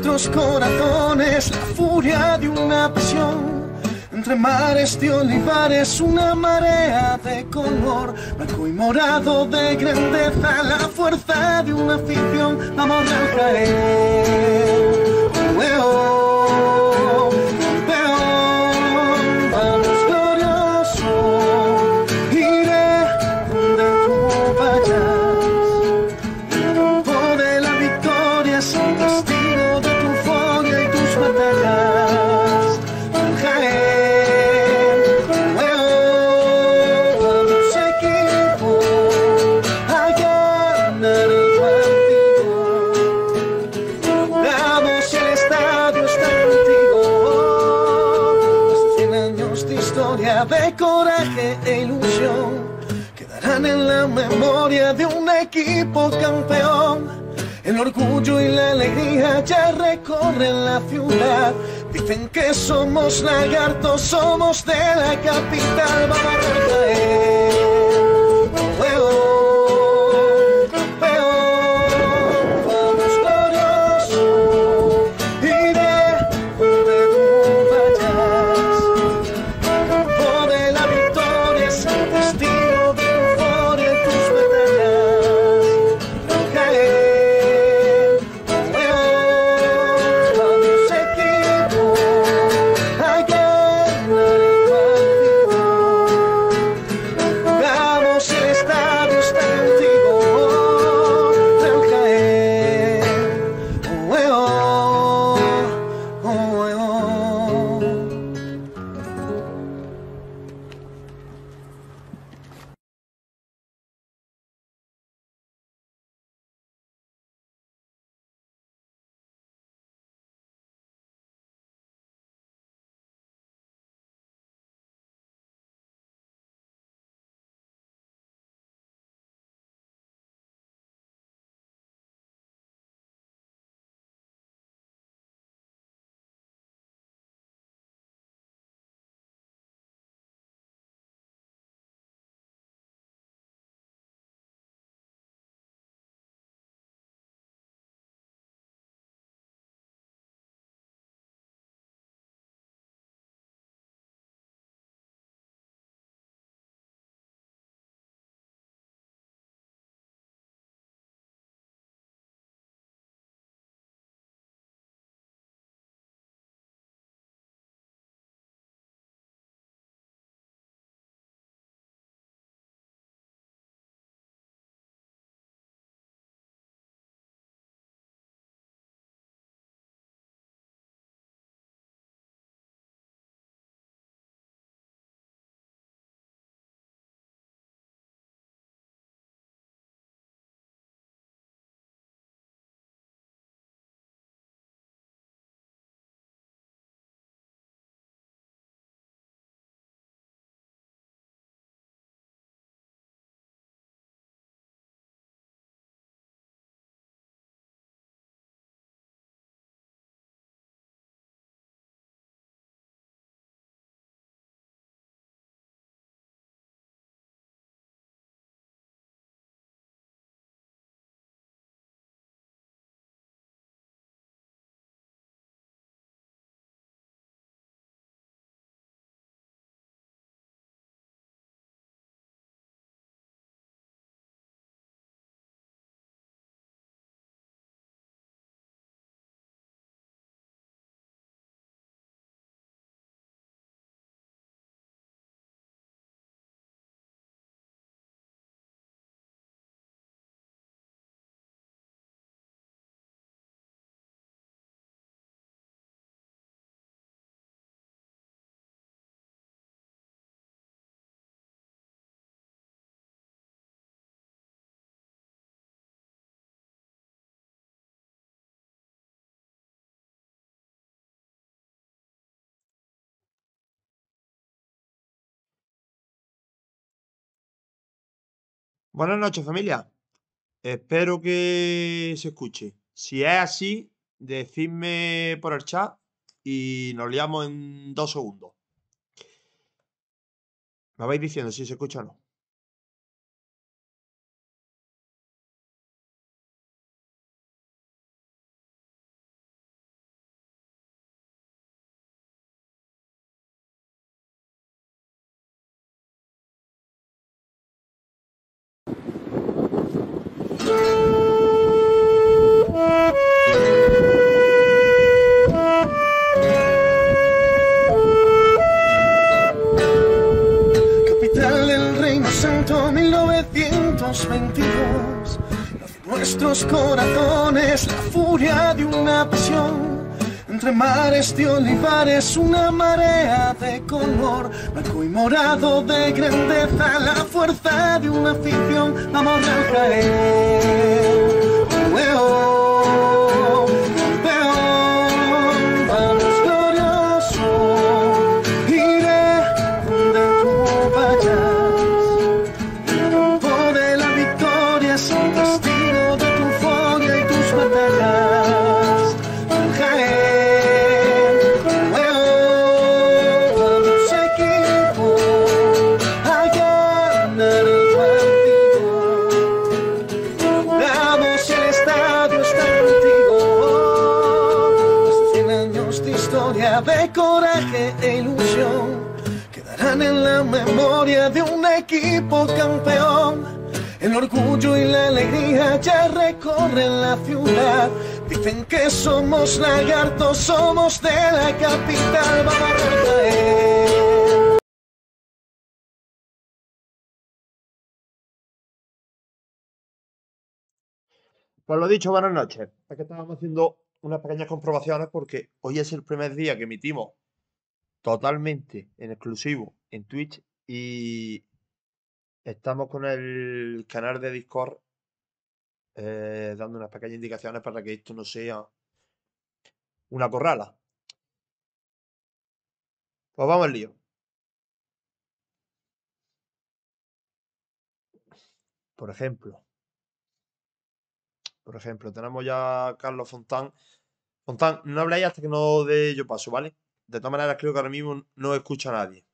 nuestros corazones la furia de una pasión. Entre mares de olivares, una marea de color, blanco y morado de grandeza, la fuerza de una afición. Vamos a caer. un de un equipo campeón. El orgullo y la alegría ya recorren la ciudad. Dicen que somos lagartos, somos de la capital. Vamos Buenas noches, familia. Espero que se escuche. Si es así, decidme por el chat y nos liamos en dos segundos. Me vais diciendo si se escucha o no. 1922 nuestros corazones la furia de una pasión. Entre mares de olivares, una marea de color, blanco y morado de grandeza, la fuerza de una afición. Vamos a caer. campeón. El orgullo y la alegría ya recorren la ciudad. Dicen que somos lagartos, somos de la capital. Vamos a Pues lo dicho, buenas noches. Aquí estábamos haciendo unas pequeñas comprobaciones porque hoy es el primer día que emitimos totalmente en exclusivo en Twitch y Estamos con el canal de Discord eh, dando unas pequeñas indicaciones para que esto no sea una corrala. Pues vamos al lío. Por ejemplo. Por ejemplo, tenemos ya a Carlos Fontán. Fontán, no habléis hasta que no dé yo paso, ¿vale? De todas maneras, creo que ahora mismo no escucha a nadie.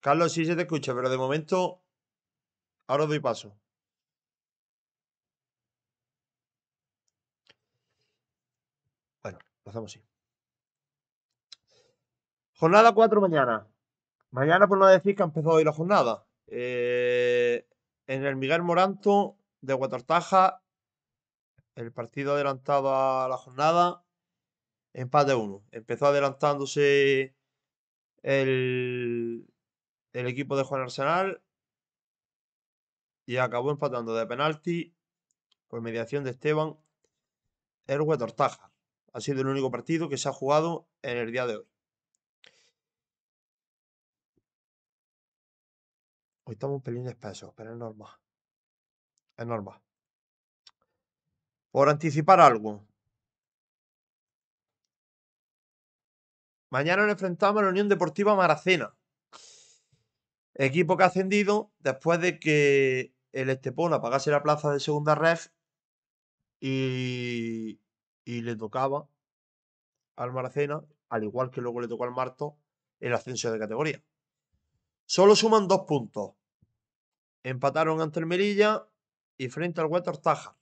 Carlos, sí se te escucha, pero de momento ahora doy paso. Bueno, lo hacemos así. Jornada 4 mañana. Mañana, por no decir que ha empezado hoy la jornada. Eh, en el Miguel Moranto de Guatartaja, el partido adelantado a la jornada, empate 1. Empezó adelantándose el, el equipo de Juan Arsenal y acabó empatando de penalti por mediación de Esteban Ergue Tortaja. Ha sido el único partido que se ha jugado en el día de hoy. Hoy estamos un pelín espesos, pero es normal. Es normal. Por anticipar algo. Mañana nos enfrentamos a la Unión Deportiva Maracena. Equipo que ha ascendido después de que el Estepona pagase la plaza de segunda ref y, le tocaba al Maracena, al igual que luego le tocó al Marto, el ascenso de categoría. Solo suman dos puntos. Empataron ante el Melilla y frente al Huerta Taja.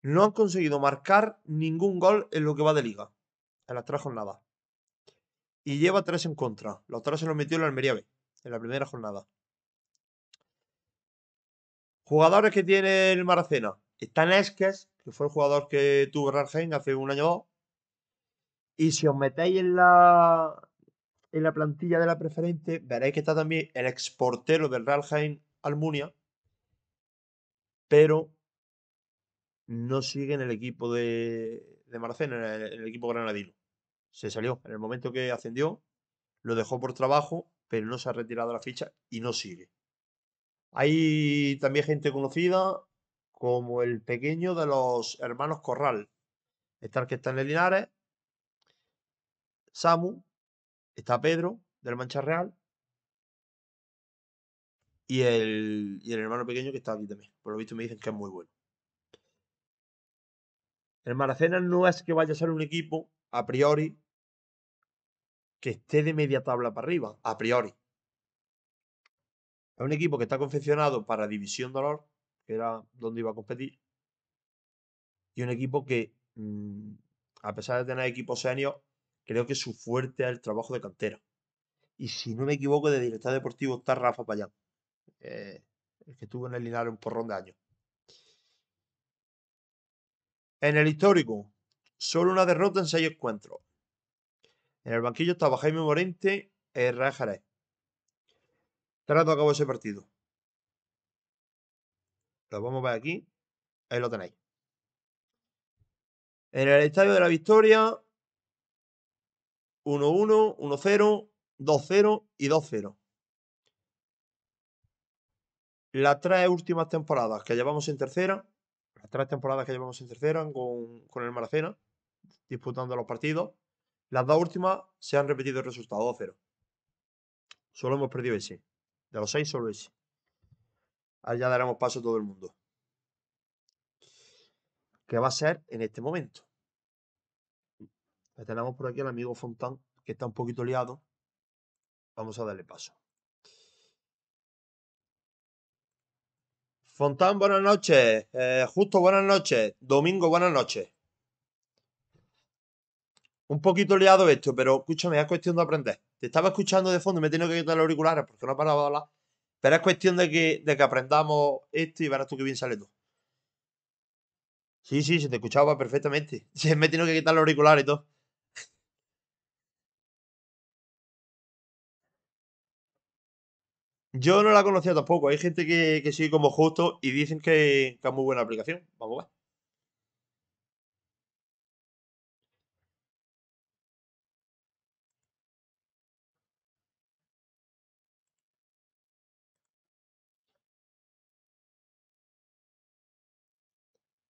No han conseguido marcar ningún gol en lo que va de liga, en las tres nada. Y lleva tres en contra. Los tres se los metió el Almería B en la primera jornada. Jugadores que tiene el Maracena. Están Esques, que fue el jugador que tuvo Hain hace un año Y si os metéis en la, en la plantilla de la preferente, veréis que está también el exportero del Ralheim Almunia. Pero no sigue en el equipo de, de Maracena, en el equipo granadino. Se salió en el momento que ascendió, lo dejó por trabajo pero no se ha retirado la ficha y no sigue. Hay también gente conocida como el pequeño de los hermanos Corral. Está el que está en el Linares, Samu, está Pedro del Mancha Real y el, y el hermano pequeño que está aquí también. Por lo visto me dicen que es muy bueno. El Maracena no es que vaya a ser un equipo a priori que esté de media tabla para arriba, a priori. Es un equipo que está confeccionado para División de que era donde iba a competir, y un equipo que, mm, a pesar de tener equipos senior, creo que su fuerte es el trabajo de cantera. Y si no me equivoco, de director deportivo está Rafa Payán, eh, el que estuvo en el Linares un porrón de años. En el histórico, solo una derrota en seis encuentros. En el banquillo estaba Jaime Morente e eh, Israel Jerez. Trato a cabo ese partido. Lo vamos a ver aquí. Ahí lo tenéis. En el estadio de la Victoria, 1-1, 1-0, 2-0 y 2-0. Las tres últimas temporadas que llevamos en tercera, las tres temporadas que llevamos en tercera con, con el Maracena, disputando los partidos, las dos últimas se han repetido el resultado 2-0. Solo hemos perdido ese. De los seis, solo ese. allá ya daremos paso a todo el mundo. ¿Qué va a ser en este momento? Pues tenemos por aquí al amigo Fontán, que está un poquito liado. Vamos a darle paso. Fontán, buenas noches. Eh, justo, buenas noches. Domingo, buenas noches. Un poquito liado esto, pero escúchame, es cuestión de aprender. Te estaba escuchando de fondo y me he tenido que quitar los auriculares porque no parado de hablar. Pero es cuestión de que, de que aprendamos esto y verás tú que bien sale todo. Sí, sí, se te escuchaba perfectamente. me he tenido que quitar los auriculares y todo. Yo no la conocía tampoco. Hay gente que, sigue como justo y dicen que, que es muy buena aplicación. Vamos a ver.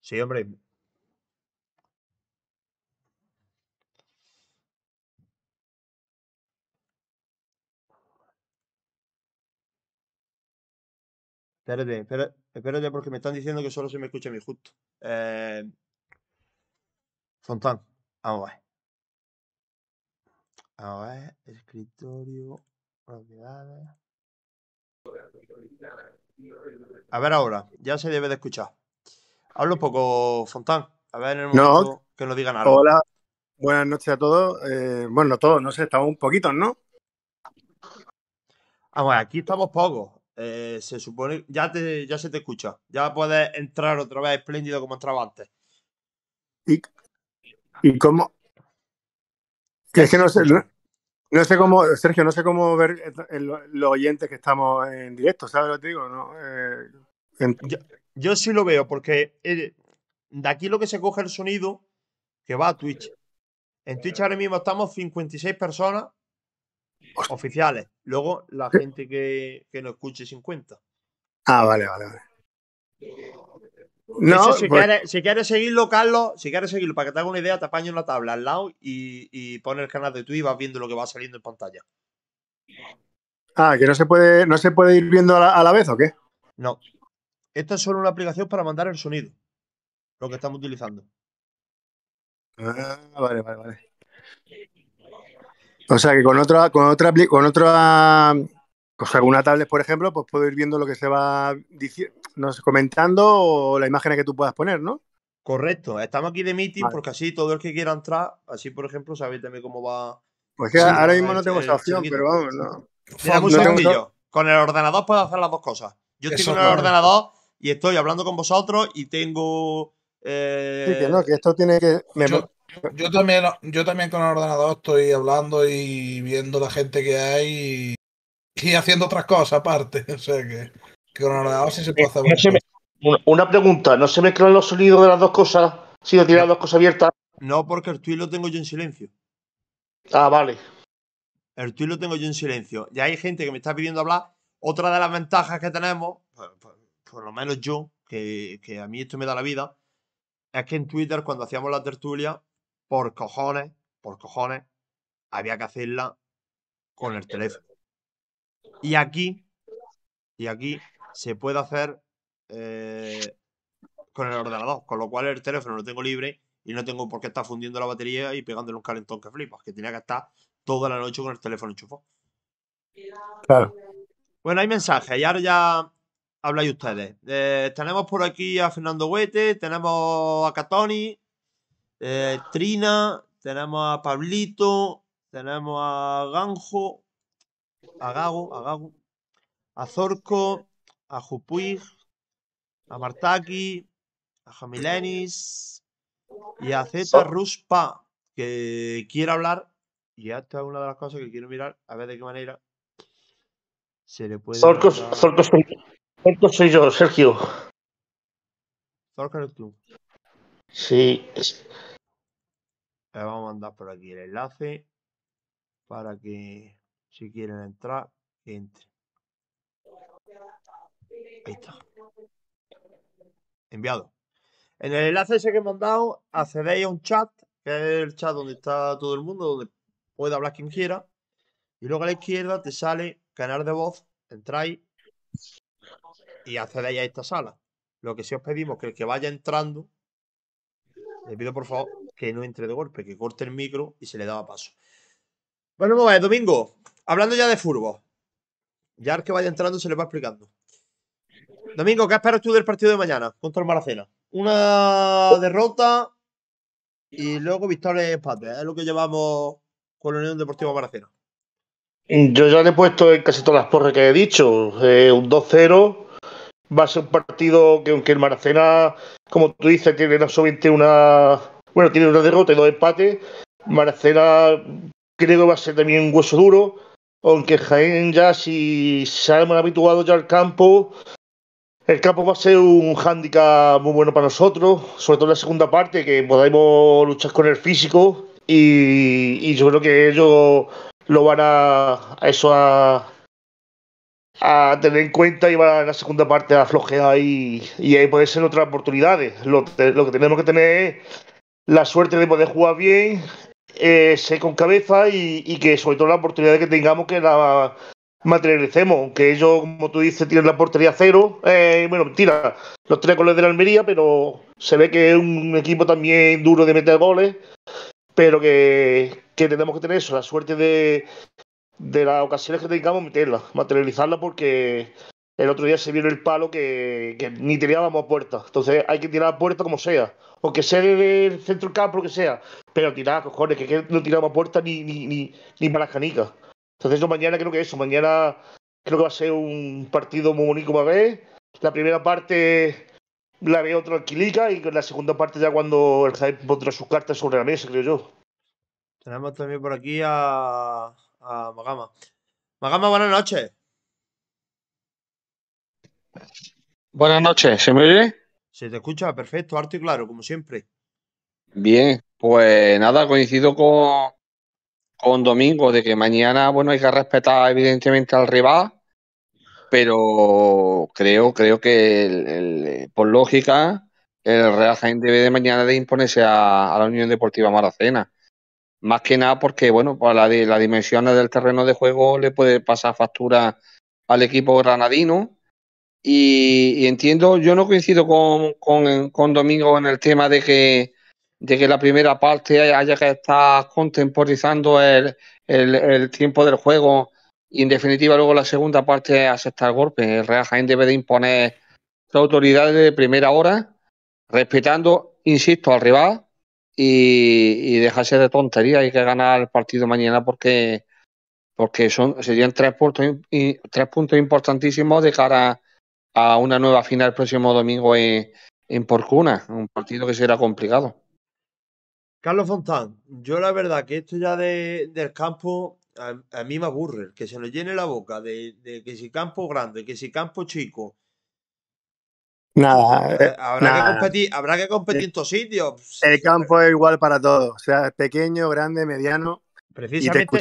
Sí, hombre. Espérate, espérate, ya porque me están diciendo que solo se me escucha mi justo. Eh... Fontán, vamos a ver. Vamos a ver, escritorio, propiedades. A ver ahora, ya se debe de escuchar. Hablo un poco, Fontán. A ver en el momento que nos digan algo. Hola, buenas noches a todos. Eh, bueno, todos, no sé, estamos un poquito, ¿no? Ah, bueno, aquí estamos pocos. Eh, se supone, ya, ya se te escucha. Ya puedes entrar otra vez espléndido como entraba antes. ¿Y, cómo? es que no sé, no, sé cómo, Sergio, no sé cómo ver los oyentes que estamos en directo, ¿sabes lo que digo? Eh, yo sí lo veo, porque eh, de aquí lo que se coge el sonido que va a Twitch. En Twitch ahora mismo estamos 56 personas oficiales. Luego la gente que, que no escuche 50. Ah, vale, vale, vale. No, si, pues quieres, si, quieres, seguirlo, Carlos, si quieres seguirlo, para que te haga una idea, te apaño en la tabla al lado y, y el canal de Twitch y vas viendo lo que va saliendo en pantalla. Ah, que no se puede, no se puede ir viendo a la vez o qué? No. Esta es solo una aplicación para mandar el sonido. Lo que estamos utilizando. Ah, vale, vale, vale. O sea que con otra, con otra, con otra, tablet, por ejemplo, pues puedo ir viendo lo que se va diciendo, comentando o las imágenes que tú puedas poner, ¿no? Correcto. Estamos aquí de meeting porque así todo el que quiera entrar, así por ejemplo, sabéis también cómo va. Pues que ahora mismo no tengo esa opción, pero vamos, no. Con el ordenador puedo hacer las dos cosas. Yo tengo el ordenador y estoy hablando con vosotros y tengo... Eh, esto tiene que... Yo, también, yo también con el ordenador estoy hablando y viendo la gente que hay y, haciendo otras cosas aparte. O sea que, con el ordenador sí se puede hacer. Eh, una pregunta, ¿no se mezclan los sonidos de las dos cosas si lo tiene las dos cosas abiertas? No, porque el tweet lo tengo yo en silencio. Ah, vale. El tweet lo tengo yo en silencio. Ya hay gente que me está pidiendo hablar. Otra de las ventajas que tenemos, pues, pues, por lo menos yo, que, a mí esto me da la vida, es que en Twitter cuando hacíamos la tertulia, por cojones, por cojones, había que hacerla con el teléfono. Y aquí, y aquí se puede hacer eh, con el ordenador, con lo cual el teléfono lo tengo libre y no tengo por qué estar fundiendo la batería y pegándole un calentón que flipas, que tenía que estar toda la noche con el teléfono enchufado. Claro. Bueno, hay mensajes y ahora ya habláis ustedes. Eh, tenemos por aquí a Fernando Huete, tenemos a Catoni, eh, Trina, tenemos a Pablito, tenemos a Ganjo, a Gago, a a Zorco, a Jupuig, a Martaki, a Jamilenis y a Z Ruspa, que quiere hablar. Y esta es una de las cosas que quiero mirar, a ver de qué manera se le puede. Esto soy yo, Sergio. el Club. Sí. Le vamos a mandar por aquí el enlace para que si quieren entrar, entre. Ahí está. Enviado. En el enlace ese que he mandado, accedéis a un chat, que es el chat donde está todo el mundo, donde puede hablar quien quiera. Y luego a la izquierda te sale canal de voz, entráis y accedéis a esta sala. Lo que sí os pedimos que el que vaya entrando, le pido por favor que no entre de golpe, que corte el micro y se le daba paso. Bueno, vamos a ver, Domingo, hablando ya de furbo, ya el que vaya entrando se le va explicando. Domingo, ¿qué esperas tú del partido de mañana contra el Maracena? Una derrota y luego victoria y empate. ¿eh? Es lo que llevamos con la Unión Deportiva Maracena. Yo ya le he puesto en casi todas las porras que he dicho. Eh, un 2-0. Va a ser un partido que, aunque el Maracena, como tú dices, tiene solamente una. Bueno, tiene una derrota y dos empates. Maracena creo que va a ser también un hueso duro. Aunque Jaén ya, si se han habituado ya al campo, el campo va a ser un hándicap muy bueno para nosotros, sobre todo en la segunda parte, que podamos luchar con el físico. Y, y yo creo que ellos lo van a, eso a, tener en cuenta y van a la segunda parte a flojear y, y ahí pueden ser otras oportunidades. Lo, que tenemos que tener es la suerte de poder jugar bien, eh, ser con cabeza y, que sobre todo la oportunidad que tengamos que la materialicemos, Que ellos, como tú dices, tienen la portería cero, eh, bueno, tira los tres goles de la Almería, pero se ve que es un equipo también duro de meter goles pero que, que tenemos que tener eso, la suerte de, de las ocasiones que tengamos, meterla, materializarla, porque el otro día se vio el palo que, que ni tirábamos a puerta. Entonces hay que tirar a puerta como sea, o que sea del centro del campo, lo que sea, pero tirar, cojones, que, no tiramos a puerta ni, ni, ni, ni para canicas. Entonces mañana creo que eso, mañana creo que va a ser un partido muy bonito como ver. La primera parte la veo tranquilica y la segunda parte ya cuando el hype pondrá sus cartas sobre la mesa, creo yo. Tenemos también por aquí a, Magama. Magama, buenas noches. Buenas noches, ¿se me oye? Se te escucha perfecto, harto y claro, como siempre. Bien, pues nada, coincido con, con Domingo de que mañana, bueno, hay que respetar evidentemente al rival pero creo, creo que por lógica el Real Jaén debe de mañana de imponerse a, la Unión Deportiva Maracena. Más que nada porque, bueno, para pues la, la dimensión del terreno de juego le puede pasar factura al equipo granadino. Y, entiendo, yo no coincido con, con, con, Domingo en el tema de que, la primera parte haya que estar contemporizando el tiempo del juego y en definitiva, luego la segunda parte es aceptar el golpe. El Real Jaén debe de imponer su autoridad de primera hora, respetando, insisto, al rival y, dejarse de tontería. Hay que ganar el partido mañana porque, porque son, serían tres puntos, tres puntos importantísimos de cara a una nueva final el próximo domingo en, en Porcuna, un partido que será complicado. Carlos Fontán, yo la verdad que esto ya del campo a, mí me aburre, que se nos llene la boca de, que si campo grande, que si campo chico. Nada. Eh, eh, habrá, Que competir, en todos sitios. El campo es igual para todos, o sea, pequeño, grande, mediano. Precisamente,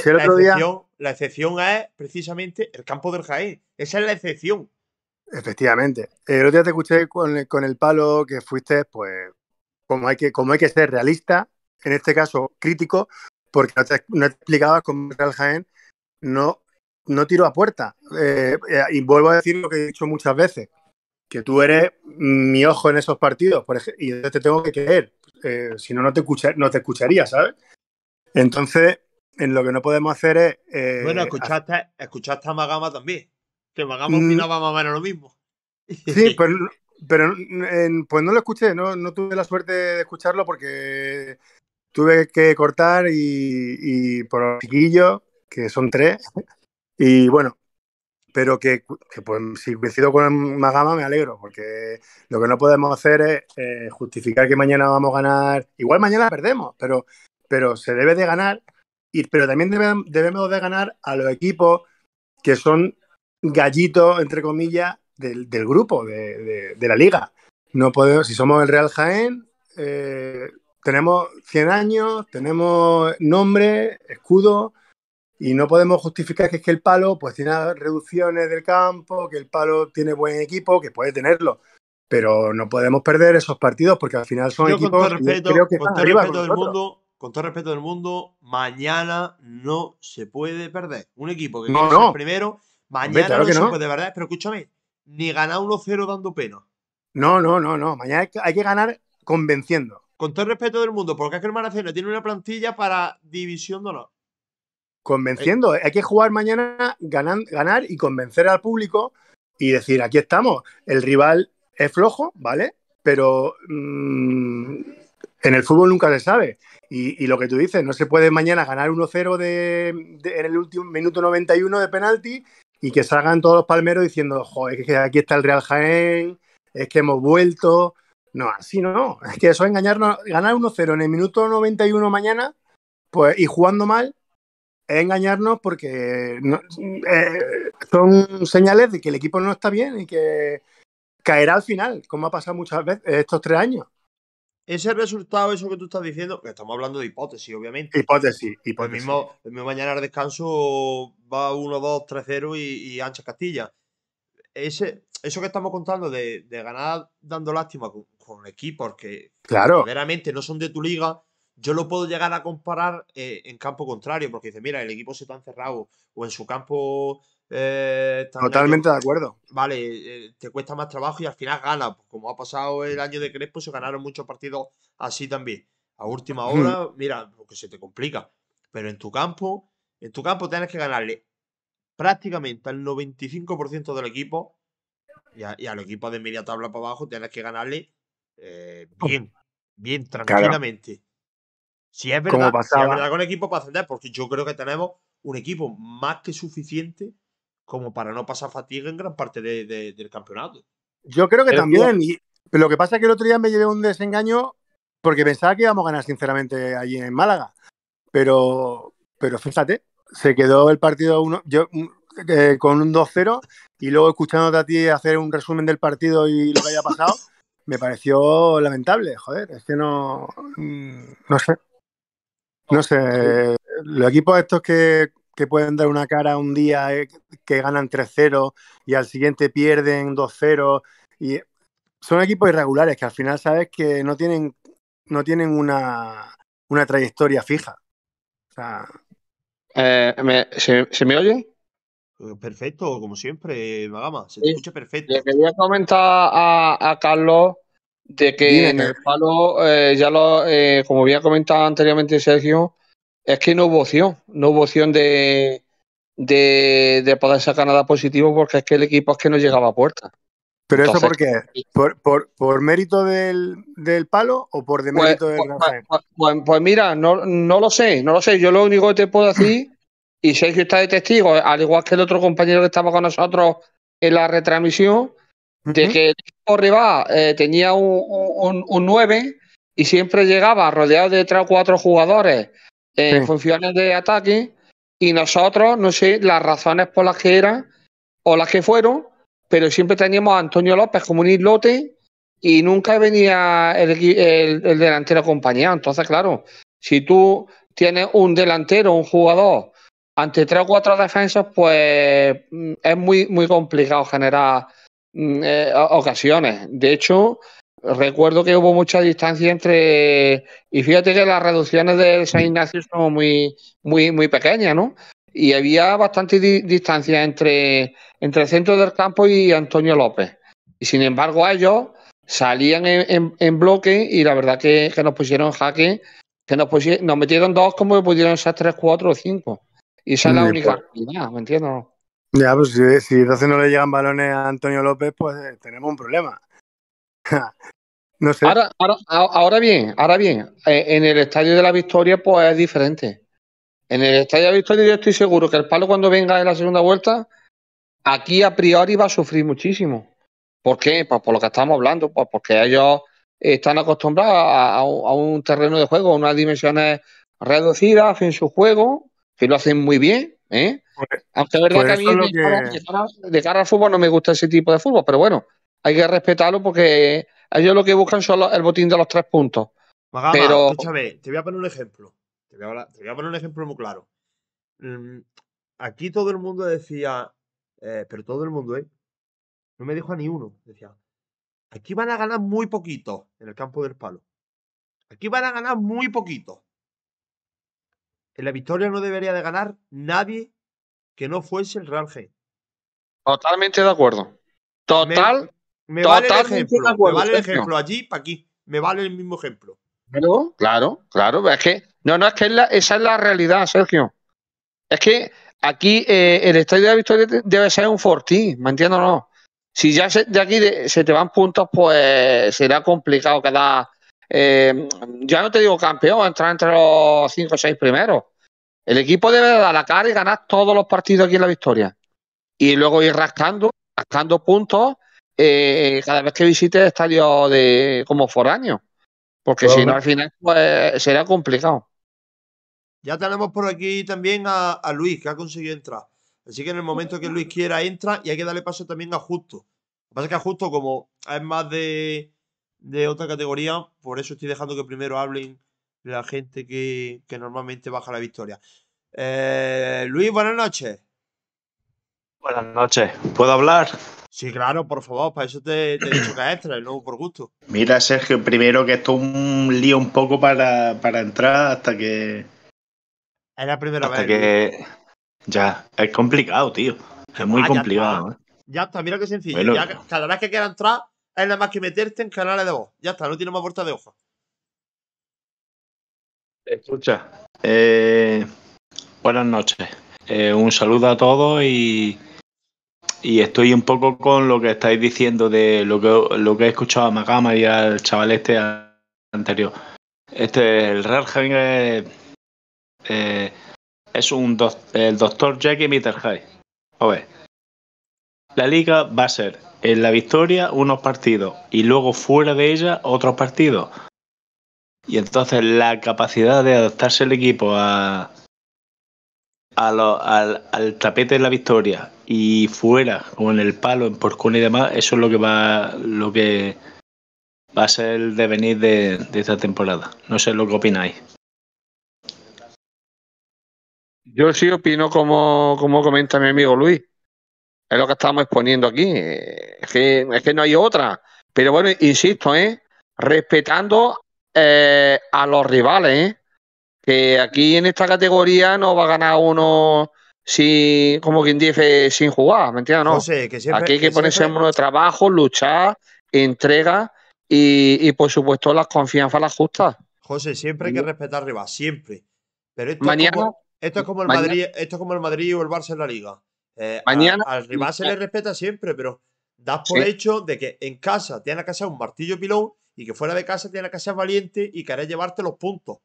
la, excepción, es precisamente el campo del Jaén. Esa es la excepción. Efectivamente. El otro día te escuché con el, con el palo que fuiste, pues, como hay que, como hay que ser realista, en este caso crítico, porque no te, no explicaba cómo el Real Jaén no, no tiró a puerta. Eh, eh, y vuelvo a decir lo que he dicho muchas veces, que tú eres mi ojo en esos partidos, por yo y te tengo que creer, eh, si no, no te, no te escucharía, ¿sabes? Entonces, en lo que no podemos hacer es... bueno, escuchaste, escuchaste a Magama también, que Magama mm. opinaba más o menos lo mismo. Sí, pues, pero, pero pues no lo escuché, no, no tuve la suerte de escucharlo porque tuve que cortar y, por los chiquillos, que son tres, y bueno, pero que, pues, si coincido con Magama me alegro, porque lo que no podemos hacer es eh, justificar que mañana vamos a ganar, igual mañana perdemos, pero, pero se debe de ganar, y, pero también debemos de ganar a los equipos que son gallitos, entre comillas, del, del grupo, de, de, la liga. No podemos, si somos el Real Jaén, eh, tenemos 100 años, tenemos nombre, escudo, y no podemos justificar que es que el palo pues tiene reducciones del campo, que el palo tiene buen equipo, que puede tenerlo, pero no podemos perder esos partidos porque al final son equipos con todo respeto, que del mundo, con todo respeto del mundo, mañana no se puede perder. Un equipo que no, primero, mañana no, se puede perder, pero escúchame, ni ganar 1-0 dando pena. No, no, no, no, mañana hay que ganar convenciendo. Con todo el respeto del mundo, porque es que el Maracena tiene una plantilla para división de honor. Eh, Convenciendo, eh, hay que jugar mañana, ganar, ganar y convencer al público y decir, aquí estamos, el rival es flojo, ¿vale? Pero mm, en el fútbol nunca se sabe. Y, lo que tú dices, no se puede mañana ganar 1-0 en el último minuto 91 de penalti y que salgan todos los palmeros diciendo, joder, es que aquí está el Real Jaén, es que hemos vuelto, no, así no. Es que eso es engañarnos. Ganar 1-0 en el minuto 91 mañana pues, y jugando mal es engañarnos porque eh, son señales de que el equipo no está bien y que caerá al final, como ha pasado muchas veces estos tres años. Ese resultado, eso que tú estás diciendo, que estamos hablando de hipótesis, obviamente. Hipótesis, hipótesis. El mismo, mañana al descanso va 1, 2, 3, 0 y, Ancha Castilla. Ese, eso que estamos contando de, de ganar dando lástima, con equipo, que verdaderamente no son de tu liga, yo lo puedo llegar a comparar eh, en campo contrario, porque dice, mira, el equipo se está encerrado o en su campo... Eh, Totalmente de acuerdo. Vale, eh, te cuesta más trabajo y al final gana. Pues, como ha pasado el año de Crespo, se ganaron muchos partidos así también. A última hora, mira lo que se te complica. Pero en tu campo, en tu campo tienes que ganarle prácticamente al 95% del equipo y, al equipo de media tabla para abajo tienes que ganarle eh, oh. bien, bien, tranquilamente. Si es verdad, con equipo para ascender, porque yo creo que tenemos un equipo más que suficiente como para no pasar fatiga en gran parte del campeonato. Yo creo que también. lo que pasa es que el otro día me llevé un desengaño porque pensaba que íbamos a ganar sinceramente allí en Málaga. Pero, pero fíjate, se quedó el partido uno, yo, mm, eh, con un 2-0 y luego escuchando a ti hacer un resumen del partido y lo que haya pasado, me pareció lamentable, joder, es que no, mm, no sé. No sé, los equipos estos que, pueden dar una cara un día eh, que ganan 3-0 y al siguiente pierden 2-0 y son equipos irregulares que al final sabes que no tienen, no tienen una, trayectoria fija. O eh, se, ¿Se me oye? Eh, perfecto, como siempre, Magama, se te escucha perfecto. quería comentar a, Carlos de que en el palo, eh, ya lo, eh, como había comentado anteriormente Sergio, es que no hubo opción, no hubo opción de, de, poder sacar nada positivo porque es que el equipo es que no llegaba a puerta. ¿Pero eso por qué? ¿Por, por, mérito del, palo o por pues, demérito pues, del pues, pues, pues, mira, no, no lo sé, no lo sé. Yo lo único que te puedo decir y Sergio está de testigo, al igual que el otro compañero que estaba con nosotros en la retransmisión, de que el equipo eh, tenía un, 9 y siempre llegaba rodeado de tres o cuatro jugadores en funciones de ataque y nosotros, no sé las razones por las que eran o las que fueron, pero siempre teníamos a Antonio López como un islote y nunca venía el delantero acompañado. Entonces, claro, si tú tienes un delantero, un jugador ante tres o cuatro defensas, pues mm, es muy, muy complicado generar mm, eh, ocasiones. De hecho, recuerdo que hubo mucha distancia entre. Y fíjate que las reducciones de San Ignacio son muy, muy, muy pequeñas, ¿no? Y había bastante distancia entre, entre el centro del campo y Antonio López. Y sin embargo, ellos salían en, en, bloque y la verdad que, nos pusieron jaque, que nos, nos metieron dos como pudieron ser tres, cuatro o cinco. Y esa es la única pues. ¿me entiendes? Ya, pues si, si, entonces no le llegan balones a Antonio López, pues eh, tenemos un problema. no sé. Ahora, bien, ahora bien, eh, en el estadio de la Victoria, pues es diferente. En el estadio de la Victoria, yo estoy seguro que el palo cuando venga en la segunda vuelta, aquí a priori va a sufrir muchísimo. ¿Por qué? Pues por lo que estamos hablando, pues porque ellos están acostumbrados a, un terreno de juego, a unas dimensiones reducidas en su juego, que lo hacen muy bien, ¿eh? pues, Aunque verdad pues que a mí de, Cara, al fútbol no me gusta ese tipo de fútbol, pero bueno, hay que respetarlo porque ellos lo que buscan son el botín de los tres puntos. pero... te voy a poner un ejemplo. Te voy a, poner un ejemplo muy claro. Mm, aquí todo el mundo decía, eh, pero todo el mundo, ¿eh? No me dijo a ni uno. Decía, aquí van a ganar muy poquito en el campo del palo. Aquí van a ganar muy poquito en la victoria no debería de ganar nadie que no fuese el Real G. Totalmente de acuerdo. Total. Me, vale el ejemplo. me vale el ejemplo allí para aquí. Me vale el mismo ejemplo. Claro, claro, claro. Es que, no, no, es que esa es la realidad, Sergio. Es que aquí eh, el estadio de la victoria debe ser un fortín, ¿me entiendes o no? Si ya de aquí se te van puntos, pues será complicado cada eh, ya no te digo campeón, entrar entre los 5 o 6 primeros. El equipo debe dar la cara y ganar todos los partidos aquí en la victoria. Y luego ir rascando, rascando puntos eh, cada vez que visite estadio de, como foráneo. Porque si no, al final sería pues, será complicado. Ya tenemos por aquí también a, a Luis, que ha conseguido entrar. Así que en el momento que Luis quiera, entra y hay que darle paso también a Justo. Lo que pasa es que a Justo, como es más de, de otra categoría, por eso estoy dejando que primero hablen la gente que, normalmente baja la victoria. Eh, Luis, buenas noches. Buenas noches, ¿puedo hablar? Sí, claro, por favor, para eso te, he dicho que extra, luego por gusto. Mira, Sergio, primero que esto es un lío un poco para, para entrar hasta que. Es la primera hasta vez. que. Ya, es complicado, tío. Es muy ah, complicado. ¿eh? Ya está. mira qué sencillo. cada vez que quiera entrar, es nada más que meterte en canales de voz. Ya está, no tiene más puerta de ojos. Escucha, eh, buenas noches. Eh, un saludo a todos y, estoy un poco con lo que estáis diciendo de lo que, he escuchado a Magama y al chaval este anterior. Este, el Real es, eh, es un el doctor Jackie Mitterheim. A ver la liga va a ser en la victoria unos partidos y luego fuera de ella otros partidos. Y entonces la capacidad de adaptarse el equipo a, al, al, tapete de la victoria y fuera o en el palo, en porcuna y demás, eso es lo que va, lo que va a ser el devenir de, esta temporada. No sé lo que opináis. Yo sí opino como comenta mi amigo Luis. Es lo que estamos exponiendo aquí. Es que, no hay otra. Pero bueno, insisto, ¿eh? respetando eh, a los rivales, ¿eh? que aquí en esta categoría no va a ganar uno sin, como quien dice, sin jugar, ¿me entiendes? No? José, que siempre, aquí hay que, ponerse en uno de trabajo, luchar, entrega y, por supuesto las confianzas las justas. José, siempre hay que respetar rival, siempre. Pero esto, es como, esto es como el Madrid, esto es como el Madrid o el Barça en la liga. Eh, mañana. al rival se le respeta siempre, pero das por hecho de que en casa tiene que ser un martillo pilón y que fuera de casa tiene que ser valiente y querés llevarte los puntos.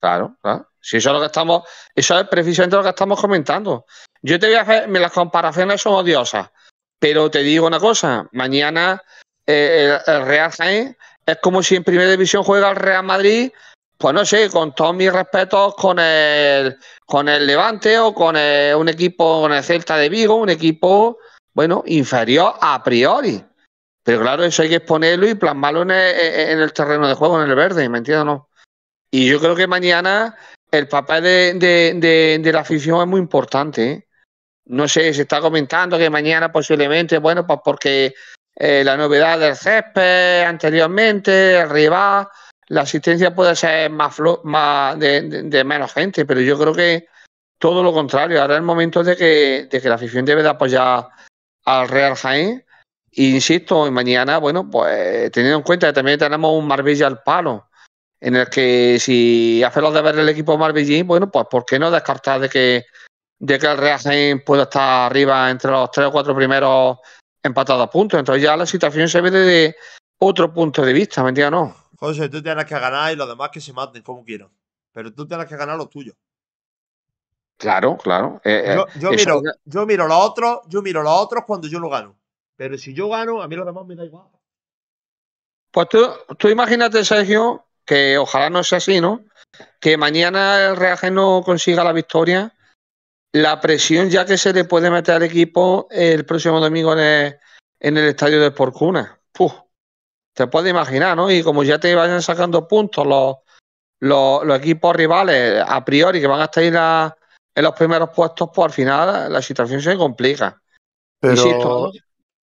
Claro, claro. Si eso es lo que estamos, eso es precisamente lo que estamos comentando. Yo te voy a hacer, las comparaciones son odiosas, pero te digo una cosa, mañana eh, el, Real Jaén es como si en primera división juega el Real Madrid pues no sé, con todos mis respetos con el, con el Levante o con el, un equipo, con el Celta de Vigo, un equipo, bueno, inferior a priori. Pero claro, eso hay que exponerlo y plasmarlo en el, en el terreno de juego, en el verde, ¿me entiendes o no? Y yo creo que mañana el papel de, la afición es muy importante. ¿eh? No sé, se está comentando que mañana posiblemente, bueno, pues porque eh, la novedad del césped anteriormente, el rival la asistencia puede ser más, más de, menos gente, pero yo creo que todo lo contrario. Ahora es el momento de que, de que la afición debe de apoyar al Real Jaén. insisto, mañana, bueno, pues teniendo en cuenta que también tenemos un Marbella al palo, en el que si hace los deberes el equipo marbellín, bueno, pues ¿por qué no descartar de que, de que el Real Jaén pueda estar arriba entre los tres o cuatro primeros empatados a puntos? Entonces ya la situación se ve desde otro punto de vista, ¿me entiendes no? José, tú tienes que ganar y los demás que se maten como quieran. Pero tú tienes que ganar lo tuyo. Claro, claro. Eh, eh, yo, miro, yo, miro, los otros, yo miro los otros cuando yo lo gano. Pero si yo gano, a mí los demás me da igual. Pues tú, tú imagínate, Sergio, que ojalá no sea así, ¿no? Que mañana el Real no consiga la victoria. La presión ya que se le puede meter al equipo el próximo domingo en el, en el estadio de Porcuna. Puf te puedes imaginar, ¿no? Y como ya te vayan sacando puntos los, equipos rivales a priori que van a estar ahí en los primeros puestos, pues al final la situación se complica. Pero...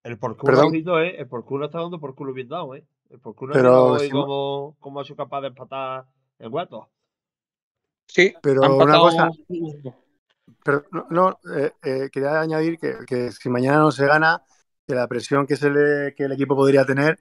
el por culo, ¿eh? El por culo está dando por culo bien dado, ¿eh? El por culo pero, como, ha sido capaz de empatar el hueco. Sí, pero una cosa. Pero no, eh, eh, quería añadir que, si mañana no se gana, que la presión que, se le, que el equipo podría tener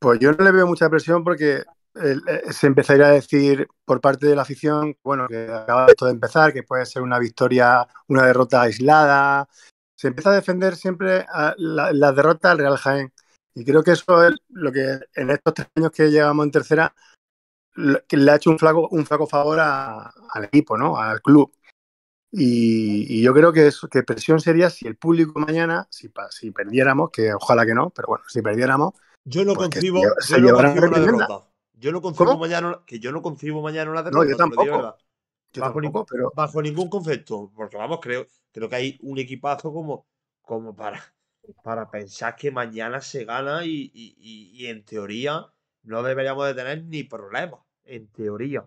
pues yo no le veo mucha presión porque eh, eh, se empezaría a decir por parte de la afición, bueno, que acaba esto de empezar, que puede ser una victoria, una derrota aislada. Se empieza a defender siempre la, derrota al Real Jaén. Y creo que eso es lo que en estos tres años que llevamos en tercera le ha hecho un flaco, un favor al equipo, ¿no? Al club. Y, yo creo que, que presión sería si el público mañana, si, si perdiéramos, que ojalá que no, pero bueno, si perdiéramos, yo no concibo, yo no una derrota. Yo no concibo mañana que yo no mañana una derrota. No, yo tampoco. bajo, pero... bajo ningún concepto. Porque vamos, creo, que hay un equipazo como, como para, para pensar que mañana se gana y, y, y, en teoría no deberíamos de tener ni problemas. En teoría.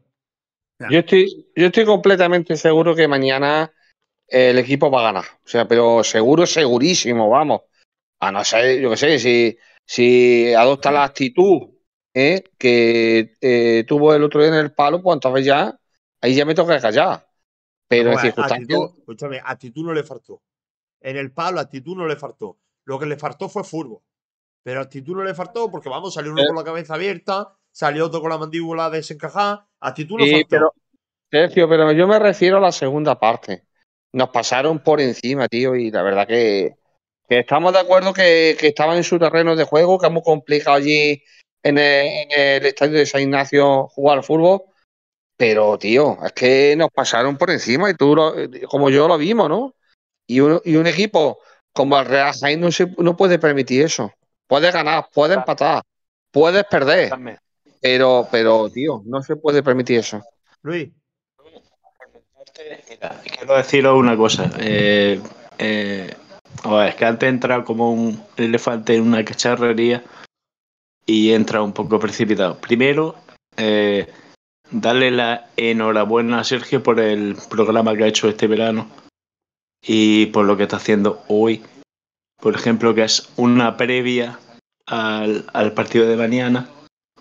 Yo estoy, yo estoy completamente seguro que mañana el equipo va a ganar. O sea, pero seguro, segurísimo, vamos. A no ser, yo qué sé, si si adopta la actitud ¿eh? que eh, tuvo el otro día en el palo, pues entonces ya, ahí ya me toca callar. Pero es que actitud, escúchame, actitud no le faltó. En el palo, actitud no le faltó. Lo que le faltó fue furbo. Pero actitud no le faltó porque, vamos, salió uno con la cabeza abierta, salió otro con la mandíbula desencajada. Actitud no faltó. Pero, pero yo me refiero a la segunda parte. Nos pasaron por encima, tío, y la verdad que que estamos de acuerdo que, que estaban en su terreno de juego, que es muy complicado allí en el, estadio de San Ignacio jugar al fútbol. Pero, tío, es que nos pasaron por encima y tú, como yo, lo vimos, ¿no? Y un, y un equipo como el Real Jaén no, puede permitir eso. Puedes ganar, puedes empatar, puedes perder. Pero, pero, tío, no se puede permitir eso. Luis. quiero deciros una cosa. eh, eh es que antes entrado como un elefante en una cacharrería y entra un poco precipitado. Primero, eh, darle la enhorabuena a Sergio por el programa que ha hecho este verano y por lo que está haciendo hoy. Por ejemplo, que es una previa al, partido de mañana,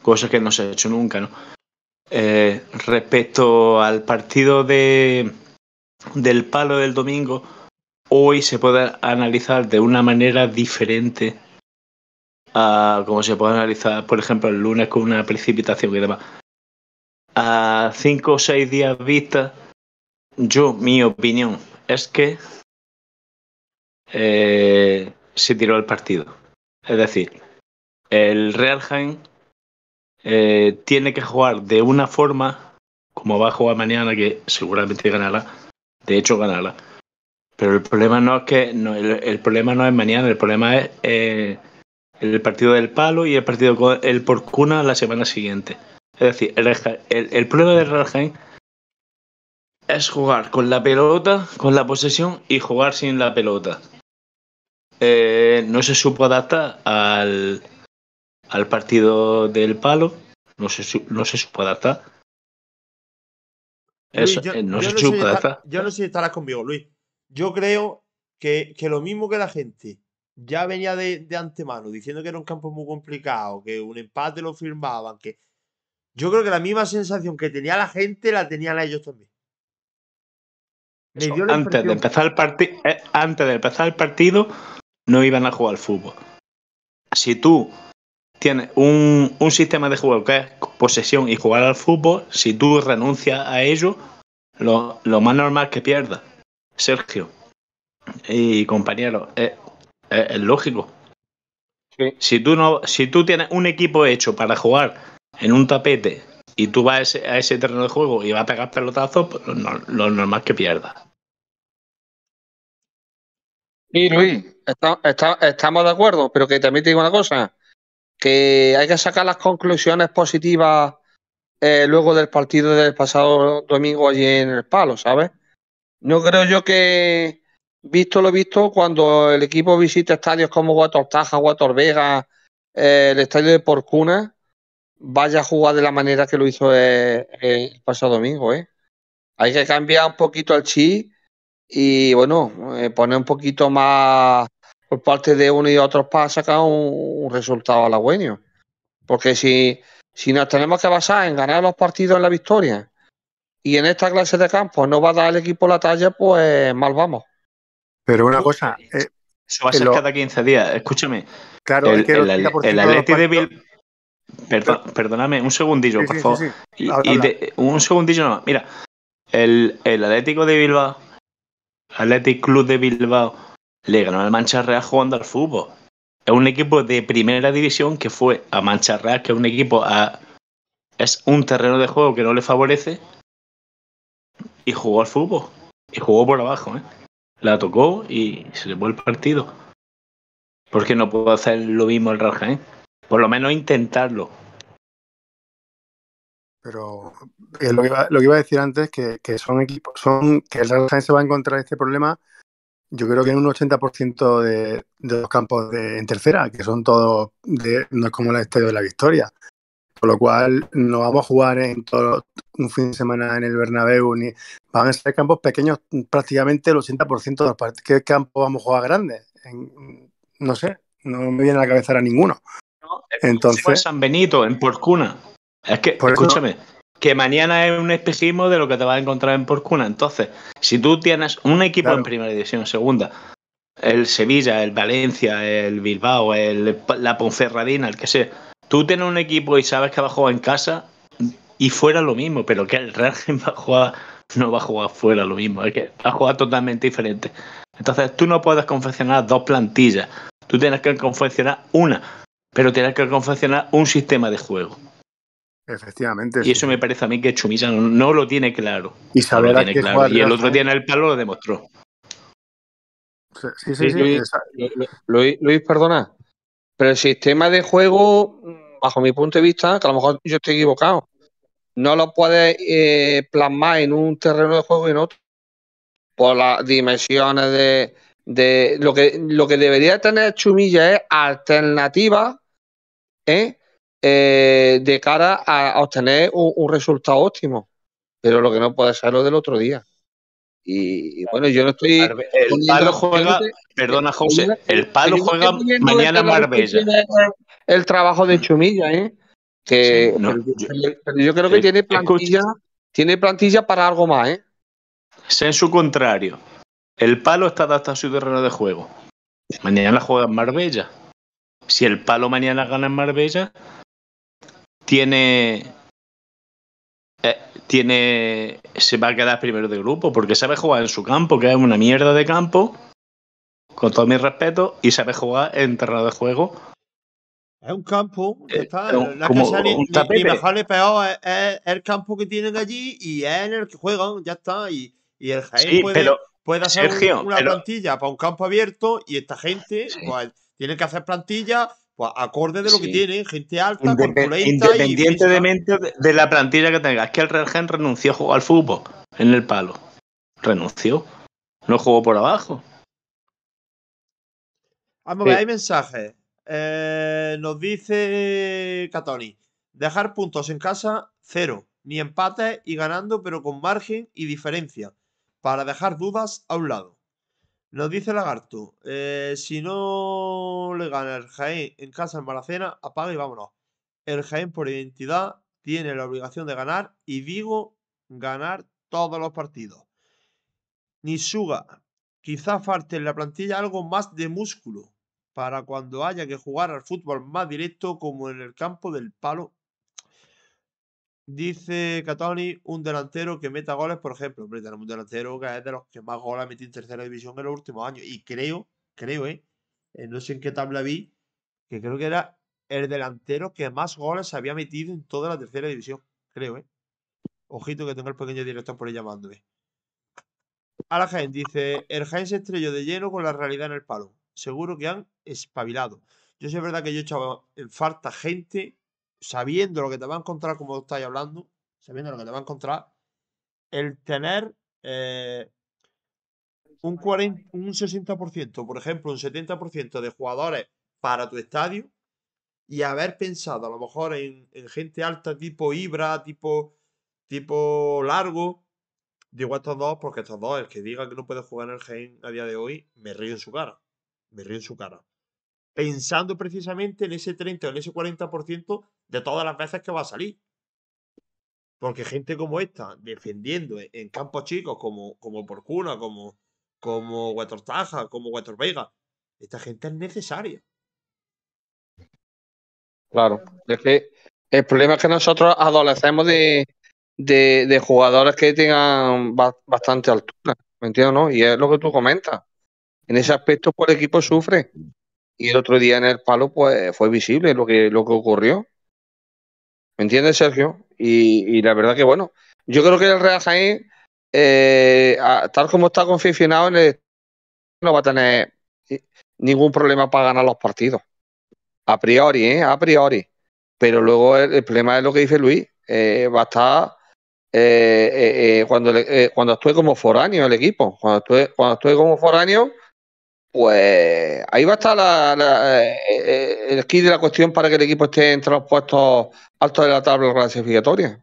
cosa que no se ha hecho nunca, ¿no? Eh, respecto al partido de, del palo del domingo, hoy se puede analizar de una manera diferente a como se puede analizar, por ejemplo, el lunes con una precipitación y demás. A cinco o seis días vista, yo, mi opinión es que eh, se tiró el partido. Es decir, el Real Jaén eh, tiene que jugar de una forma, como va a jugar mañana, que seguramente ganará, de hecho ganará pero el problema no es que el, problema no es mañana, el problema es eh, el partido del palo y el partido con el Porcuna la semana siguiente. Es decir, el, problema de Real es jugar con la pelota, con la posesión y jugar sin la pelota. Eh, no se supo adaptar al, al partido del palo, no se, no se supo adaptar. Eso, eh, no se supo adaptar. Yo no sé si estarás conmigo, Luis yo creo que, lo mismo que la gente ya venía de, antemano diciendo que era un campo muy complicado, que un empate lo firmaban, que yo creo que la misma sensación que tenía la gente la tenían ellos también. antes, de empezar el partido eh, antes de empezar el partido, no iban a jugar al fútbol. Si tú tienes un, sistema de juego que es posesión y jugar al fútbol, si tú renuncias a ello, lo, lo más normal es que pierdas. Sergio y compañero, eh, eh, es, lógico. Si, tú no, si tú tienes un equipo hecho para jugar en un tapete y tú vas a ese, terreno de juego y vas a pegar pelotazos, pues lo, normal que pierdas. y Luis, estamos de acuerdo, pero que también te digo una cosa, que hay que sacar las conclusiones positivas eh, luego del partido del pasado domingo allí en el palo, ¿sabes? No creo yo que, visto lo visto, cuando el equipo visita estadios como Guatortaja, Guatorvega, eh, el estadio de Porcuna, vaya a jugar de la manera que lo hizo eh, el pasado domingo. Eh. Hay que cambiar un poquito el chi y, bueno, eh, poner un poquito más por parte de uno y otro para sacar un, resultado halagüeño. Porque si, si nos tenemos que basar en ganar los partidos en la victoria y en esta clase de campo no va a dar al equipo la talla, pues mal vamos. Pero una cosa. ¿se eh, va a ser cada 15 días, escúchame. Claro, el, Atlético de Bilbao. perdóname, un segundillo, por favor. un segundillo no. Mira, el, Atlético de Bilbao, Atlético Club de Bilbao, le ganó al Mancha Real jugando al fútbol. Es un equipo de primera división que fue a Mancha Real, que es un equipo a. Es un terreno de juego que no le favorece, y jugó al fútbol. Y jugó por abajo, ¿eh? La tocó y se llevó el partido. Porque no puedo hacer lo mismo el Real ¿eh? Por lo menos intentarlo. Pero eh, lo, que iba, a decir antes que, que son equipos, son que el Real se va a encontrar este problema. Yo creo que en un 80% de, los campos de, en tercera, que son todos, de, no es como el estadio de la Victoria. por lo cual, no vamos a jugar en todos un fin de semana en el Bernabéu, ni, van a ser campos pequeños mm, prácticamente el 80% de los partidos. ¿Qué campo vamos a jugar grandes... Mm, no sé, no me viene a la cabeza a ninguno. Entonces, San Benito, en Porcuna. Es que, escúchame, que mañana es un espejismo de lo que te vas a encontrar en Porcuna. Entonces, si tú tienes un equipo en primera división, segunda, el Sevilla, el Valencia, el Bilbao, el, la Ponferradina, el que sea, tú tienes un equipo y sabes que va a jugar en casa, y fuera lo mismo, pero que el Real va a no va a jugar fuera lo mismo, es que va a jugar totalmente diferente. Entonces tú no puedes confeccionar dos plantillas, tú tienes que confeccionar una, pero tienes que confeccionar un sistema de juego. Efectivamente. Y eso me parece a mí que Chumisa no, lo tiene claro. Y y el otro en el palo lo demostró. Sí, sí, sí. Luis, Luis, perdona. Pero el sistema de juego, bajo mi punto de vista, que a lo mejor yo estoy equivocado, no lo puedes eh, plasmar en un terreno de juego y en otro por las dimensiones de, lo que lo que debería tener Chumilla es alternativa ¿eh? Eh, de cara a obtener un, resultado óptimo pero lo que no puede ser lo del otro día y, bueno yo no estoy el palo juega perdona José el palo juega mañana Marbella el trabajo de mm. Chumilla ¿eh? yo, creo que eh, tiene, plantilla, tiene plantilla para algo más, ¿eh? en su contrario. El palo está adaptado a su terreno de juego. Mañana juega en Marbella. Si el palo mañana gana en Marbella, tiene. Eh, tiene. Se va a quedar primero de grupo porque sabe jugar en su campo, que es una mierda de campo, con todo mi respeto, y sabe jugar en terreno de juego es un campo, eh, está. la mejor ni peor es, el campo que tienen allí y es en el que juegan, ya está. Y, y el Jaén puede, hacer una plantilla para un campo abierto y esta gente pues, tiene que hacer plantilla pues, acorde de lo que tienen gente alta, Independ Independientemente de la plantilla que tenga es que el Real renunció a jugar al fútbol en el palo. Renunció. No jugó por abajo. Vamos eh, hay mensajes. Eh, nos dice Catoni, dejar puntos en casa, cero, ni empate y ganando, pero con margen y diferencia, para dejar dudas a un lado. Nos dice Lagarto, eh, si no le gana el Jaén en casa en Malacena, apaga y vámonos. El Jaén por identidad tiene la obligación de ganar y digo ganar todos los partidos. Nisuga, quizá falte en la plantilla algo más de músculo, para cuando haya que jugar al fútbol más directo como en el campo del palo. Dice Catoni, un delantero que meta goles, por ejemplo. tenemos un delantero que es de los que más goles ha metido en tercera división en los últimos años. Y creo, creo, ¿eh? eh no sé en qué tabla vi, que creo que era el delantero que más goles había metido en toda la tercera división. Creo, ¿eh? Ojito que tengo el pequeño director por ahí llamándome. gente dice, el Jaén se estrelló de lleno con la realidad en el palo seguro que han espabilado. Yo sé, verdad que yo he echado en falta gente sabiendo lo que te va a encontrar, como estáis hablando, sabiendo lo que te va a encontrar, el tener eh, un, 60%, por ejemplo, un 70% de jugadores para tu estadio y haber pensado a lo mejor en, gente alta tipo Ibra, tipo, tipo Largo. Digo estos dos porque estos dos, el que diga que no puede jugar en el GEN a día de hoy, me río en su cara me río en su cara. Pensando precisamente en ese 30 o en ese 40% de todas las veces que va a salir. Porque gente como esta, defendiendo e, en campos chicos como, como Porcuna, como, como Taja, como Water Vega, esta gente es necesaria. Claro, es que el problema es que nosotros adolecemos de, de, jugadores que tengan bastante altura, ¿me entiendes? No? Y es lo que tú comentas en ese aspecto por pues, el equipo sufre. Y el otro día en el palo pues fue visible lo que, lo que ocurrió. ¿Me entiendes, Sergio? Y, la verdad que bueno, yo creo que el Real Jaén, eh, tal como está confeccionado, no va a tener ningún problema para ganar los partidos. A priori, ¿eh? A priori. Pero luego el, problema es lo que dice Luis. Eh, va a estar eh, cuando, cuando actúe como foráneo el equipo. Cuando estoy, cuando actúe como foráneo, pues ahí va a estar eh, eh, el kit de la cuestión para que el equipo esté entre los puestos altos de la tabla clasificatoria.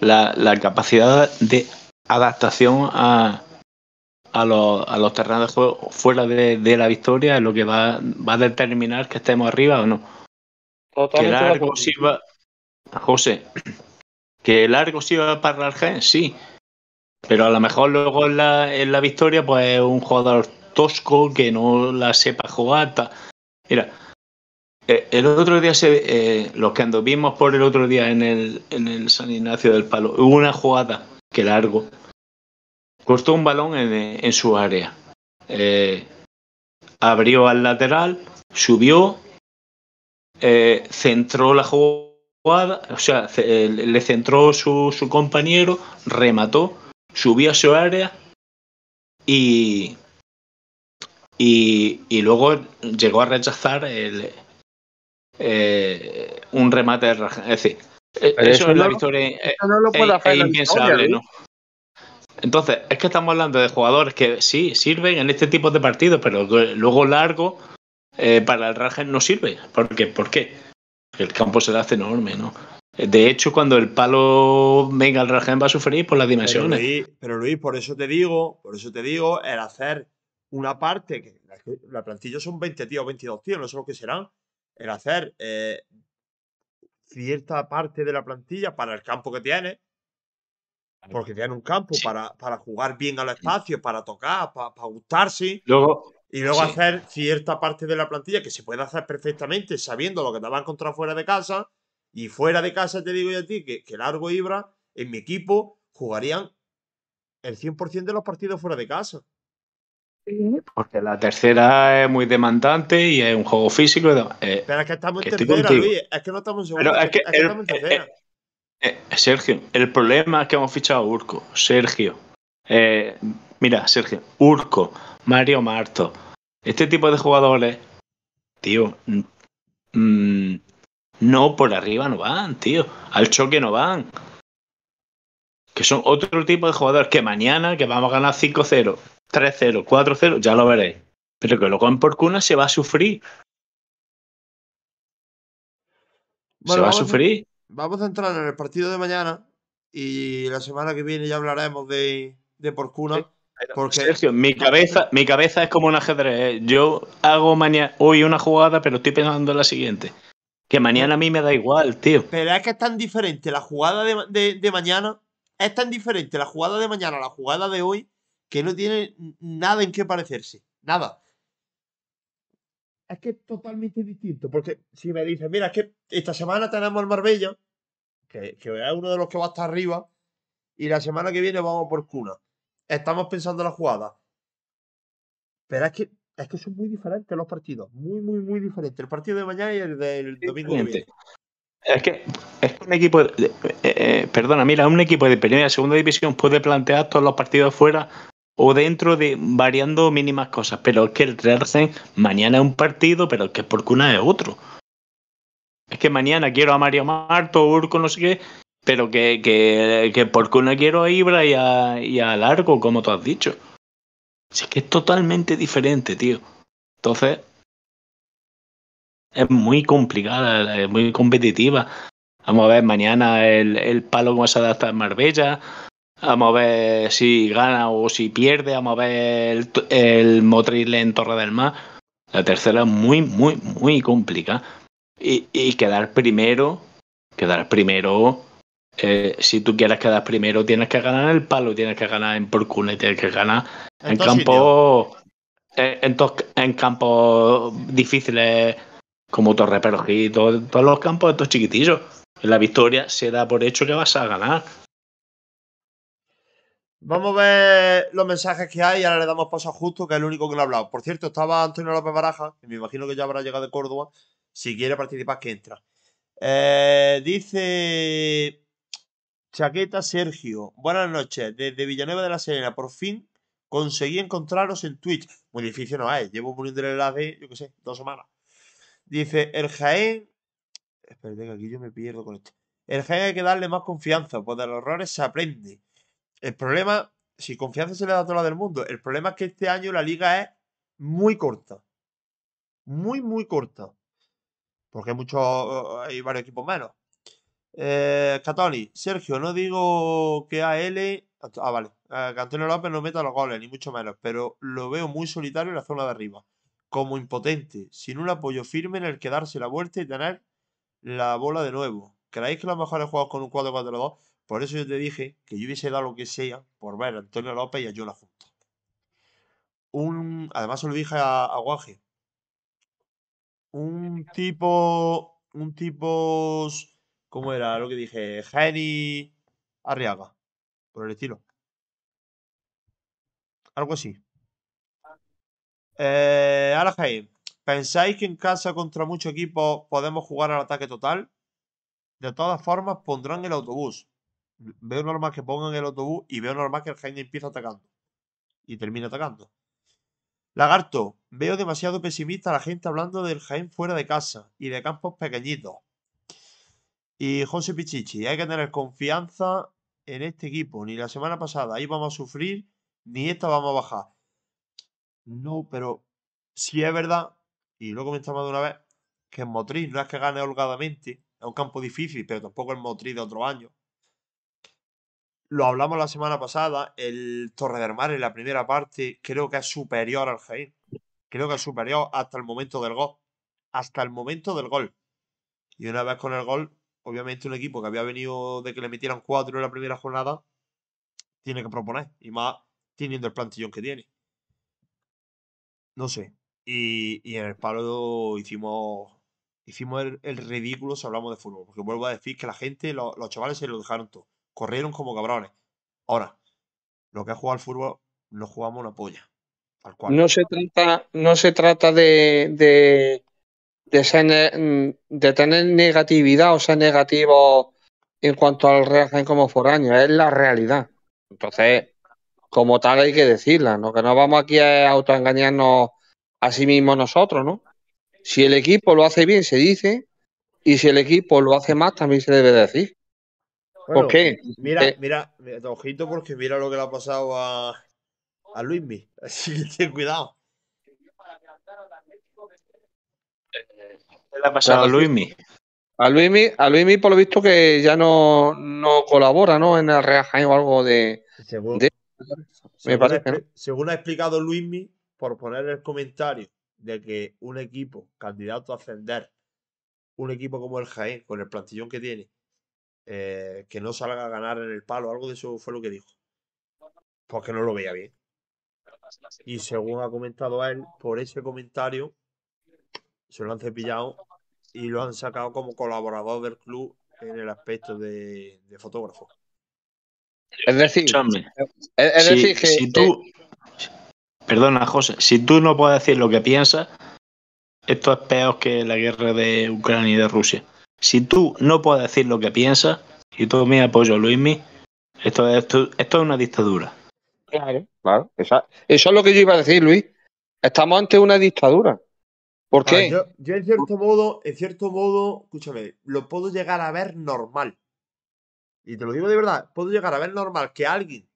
La, la capacidad de adaptación a, los, a terrenos de juego fuera de, la victoria es lo que va, va a determinar que estemos arriba o no. Totalmente que largo sirva, José, que largo sirva para el Argen, sí pero a lo mejor luego en la, en la victoria, pues un jugador tosco que no la sepa jugar. Mira, eh, el otro día, eh, los que anduvimos por el otro día en el, en el San Ignacio del Palo, hubo una jugada que largo. Costó un balón en, su área. Eh, abrió al lateral, subió, centró la jugada, o sea, le centró su, su compañero, remató Subió a su área y, y, luego llegó a rechazar el, eh, un remate. De, es decir, e-, eso, es la victoria. Entonces, es que estamos hablando de jugadores que sí sirven en este tipo de partidos, pero luego largo eh, para el Rajen no sirve. ¿Por qué? ¿Por qué? Porque el campo se hace enorme, ¿no? De hecho, cuando el palo venga al Rajen va a sufrir por las dimensiones. Pero Luis, por eso te digo, por eso te digo, el hacer una parte, que la plantilla son 20 tíos, 22 tíos, no sé lo que serán, el hacer eh, cierta parte de la plantilla para el campo que tiene, porque tiene un campo para, para, jugar bien al espacio, para tocar, para, gustarse. Luego, y luego hacer cierta parte de la plantilla que se puede hacer perfectamente sabiendo lo que te va a encontrar fuera de casa y fuera de casa te digo yo a ti que, que Largo Ibra, en mi equipo, jugarían el 100% de los partidos fuera de casa. Porque la tercera es muy demandante y es un juego físico. Eh, pero es que estamos en tercera, Luis. Es que no estamos en segunda. Es que, estamos en tercera. Eh, eh, Sergio, el problema es que hemos fichado a Urco. Sergio. mira, Sergio. Urco, Mario Marto. Este tipo de jugadores, tío, mm, mm, no, por arriba no van, tío. Al choque no van. Que son otro tipo de jugadores que mañana que vamos a ganar 5-0, 3-0, 4-0, ya lo veréis. Pero que luego en Porcuna se va a sufrir. se va a sufrir. vamos a entrar en el partido de mañana y la semana que viene ya hablaremos de, de Porcuna. Porque... Sergio, mi cabeza, mi cabeza es como un ajedrez. ¿eh? Yo hago mañana, hoy una jugada, pero estoy pensando en la siguiente. Que mañana a mí me da igual, tío. Pero es que es tan diferente la jugada de, mañana. Es tan diferente la jugada de mañana a la jugada de hoy que no tiene nada en qué parecerse. Nada. Es que es totalmente distinto. Porque si me dicen, mira, es que esta semana tenemos el Marbella, que, que es uno de los que va hasta arriba, y la semana que viene vamos por cuna. Estamos pensando la jugada. Pero es que es que son muy diferentes los partidos, muy, muy, muy diferentes. El partido de mañana y el del domingo Es que, es un equipo, eh, eh, perdona, mira, un equipo de primera y segunda división puede plantear todos los partidos fuera o dentro de variando mínimas cosas, pero es que el Real mañana es un partido, pero es que por cuna es otro. Es que mañana quiero a Mario Marto, Urco, no sé qué, pero que, que, que por cuna quiero a Ibra y a, y a Largo, como tú has dicho. Si es que es totalmente diferente, tío. Entonces, es muy complicada, es muy competitiva. Vamos a ver mañana el, el palo cómo se adapta en Marbella. Vamos a ver si gana o si pierde. Vamos a ver el, el en Torre del Mar. La tercera es muy, muy, muy complicada. Y, y quedar primero, quedar primero eh, si tú quieres quedar primero, tienes que ganar en el palo, tienes que ganar en y tienes que ganar en, campos campo en, en campos difíciles como Torre Perrojito, todos los campos estos chiquitillos. La victoria se da por hecho que vas a ganar. Vamos a ver los mensajes que hay ahora le damos paso a Justo, que es el único que lo ha hablado. Por cierto, estaba Antonio López Baraja, que me imagino que ya habrá llegado de Córdoba. Si quiere participar, que entra. Eh, dice Chaqueta Sergio, buenas noches. Desde Villanueva de la Serena, por fin conseguí encontraros en Twitch. Muy difícil no es, llevo poniéndole el enlace, yo qué sé, dos semanas. Dice, el Jaén... Espérate que aquí yo me pierdo con esto. El Jaén hay que darle más confianza, pues de los errores se aprende. El problema, si confianza se le da a toda la del mundo, el problema es que este año la liga es muy corta. Muy, muy corta. Porque hay eh, hay varios equipos menos. Eh, Sergio, no digo que AL. Ah, vale. que Antonio López no meta los goles, ni mucho menos, pero lo veo muy solitario en la zona de arriba. Como impotente, sin un apoyo firme en el que darse la vuelta y tener la bola de nuevo. ¿Creéis que los mejores juegos con un 4-4-2? Por eso yo te dije que yo hubiese dado lo que sea por ver a Antonio López y a Jonah Junta Un, además se lo dije a, a Guaje. Un tipo. Un tipo ¿Cómo era lo que dije? Jaime Arriaga. Por el estilo. Algo así. Eh, Alajaim, ¿pensáis que en casa contra mucho equipo podemos jugar al ataque total? De todas formas, pondrán el autobús. Veo normal que pongan el autobús y veo normal que el Jaime empieza atacando. Y termina atacando. Lagarto, veo demasiado pesimista a la gente hablando del Jaime fuera de casa y de campos pequeñitos. Y José Pichichi, hay que tener confianza en este equipo. Ni la semana pasada íbamos a sufrir, ni esta vamos a bajar. No, pero si es verdad, y lo comentamos de una vez, que en Motriz no es que gane holgadamente, es un campo difícil, pero tampoco es Motriz de otro año. Lo hablamos la semana pasada, el Torre del Mar en la primera parte creo que es superior al Jaén. Creo que es superior hasta el momento del gol. Hasta el momento del gol. Y una vez con el gol, obviamente un equipo que había venido de que le metieran cuatro en la primera jornada, tiene que proponer, y más teniendo el plantillón que tiene. No sé. Y, en el palo hicimos hicimos el, ridículo si hablamos de fútbol. Porque vuelvo a decir que la gente, los chavales se lo dejaron todo. Corrieron como cabrones. Ahora, lo que ha jugado al fútbol, no jugamos una polla. Tal cual. No se trata, no se trata de, de, ser mm, de tener negatividad o ser negativo en cuanto al reacción como foráneo, es la realidad. Entonces, como tal hay que decirla, ¿no? Que no vamos aquí a autoengañarnos a sí mismos nosotros, ¿no? Si el equipo lo hace bien, se dice, y si el equipo lo hace mal también se debe decir. ¿Por qué? Mira, eh, mira, mira, eh, ojito, porque mira lo que le ha pasado a, a Luismi. Así que cuidado. A Luismi. A Luismi, a por lo visto, que ya no, no colabora, ¿no? En el Real Jaén o algo de. Según, ha, según ha explicado Luismi, por poner el comentario de que un equipo candidato a ascender, un equipo como el Jaén, con el plantillón que tiene, eh, que no salga a ganar en el palo, algo de eso fue lo que dijo. Porque no lo veía bien. Y según ha comentado él, por ese comentario se lo han cepillado y lo han sacado como colaborador del club en el aspecto de, fotógrafo. Es decir, es, si, que, tú, perdona José, si tú no puedes decir lo que piensas, esto es peor que la guerra de Ucrania y de Rusia. Si tú no puedes decir lo que piensas, y todo mi apoyo pues a Luismi, esto, esto, es una dictadura. Claro, claro. eso es lo que yo iba a decir, Luis. Estamos ante una dictadura. ¿Por ah, qué? yo, en cierto modo, en cierto modo, escúchame, lo puedo llegar a ver normal. Y te lo digo de verdad, puedo llegar a ver normal que alguien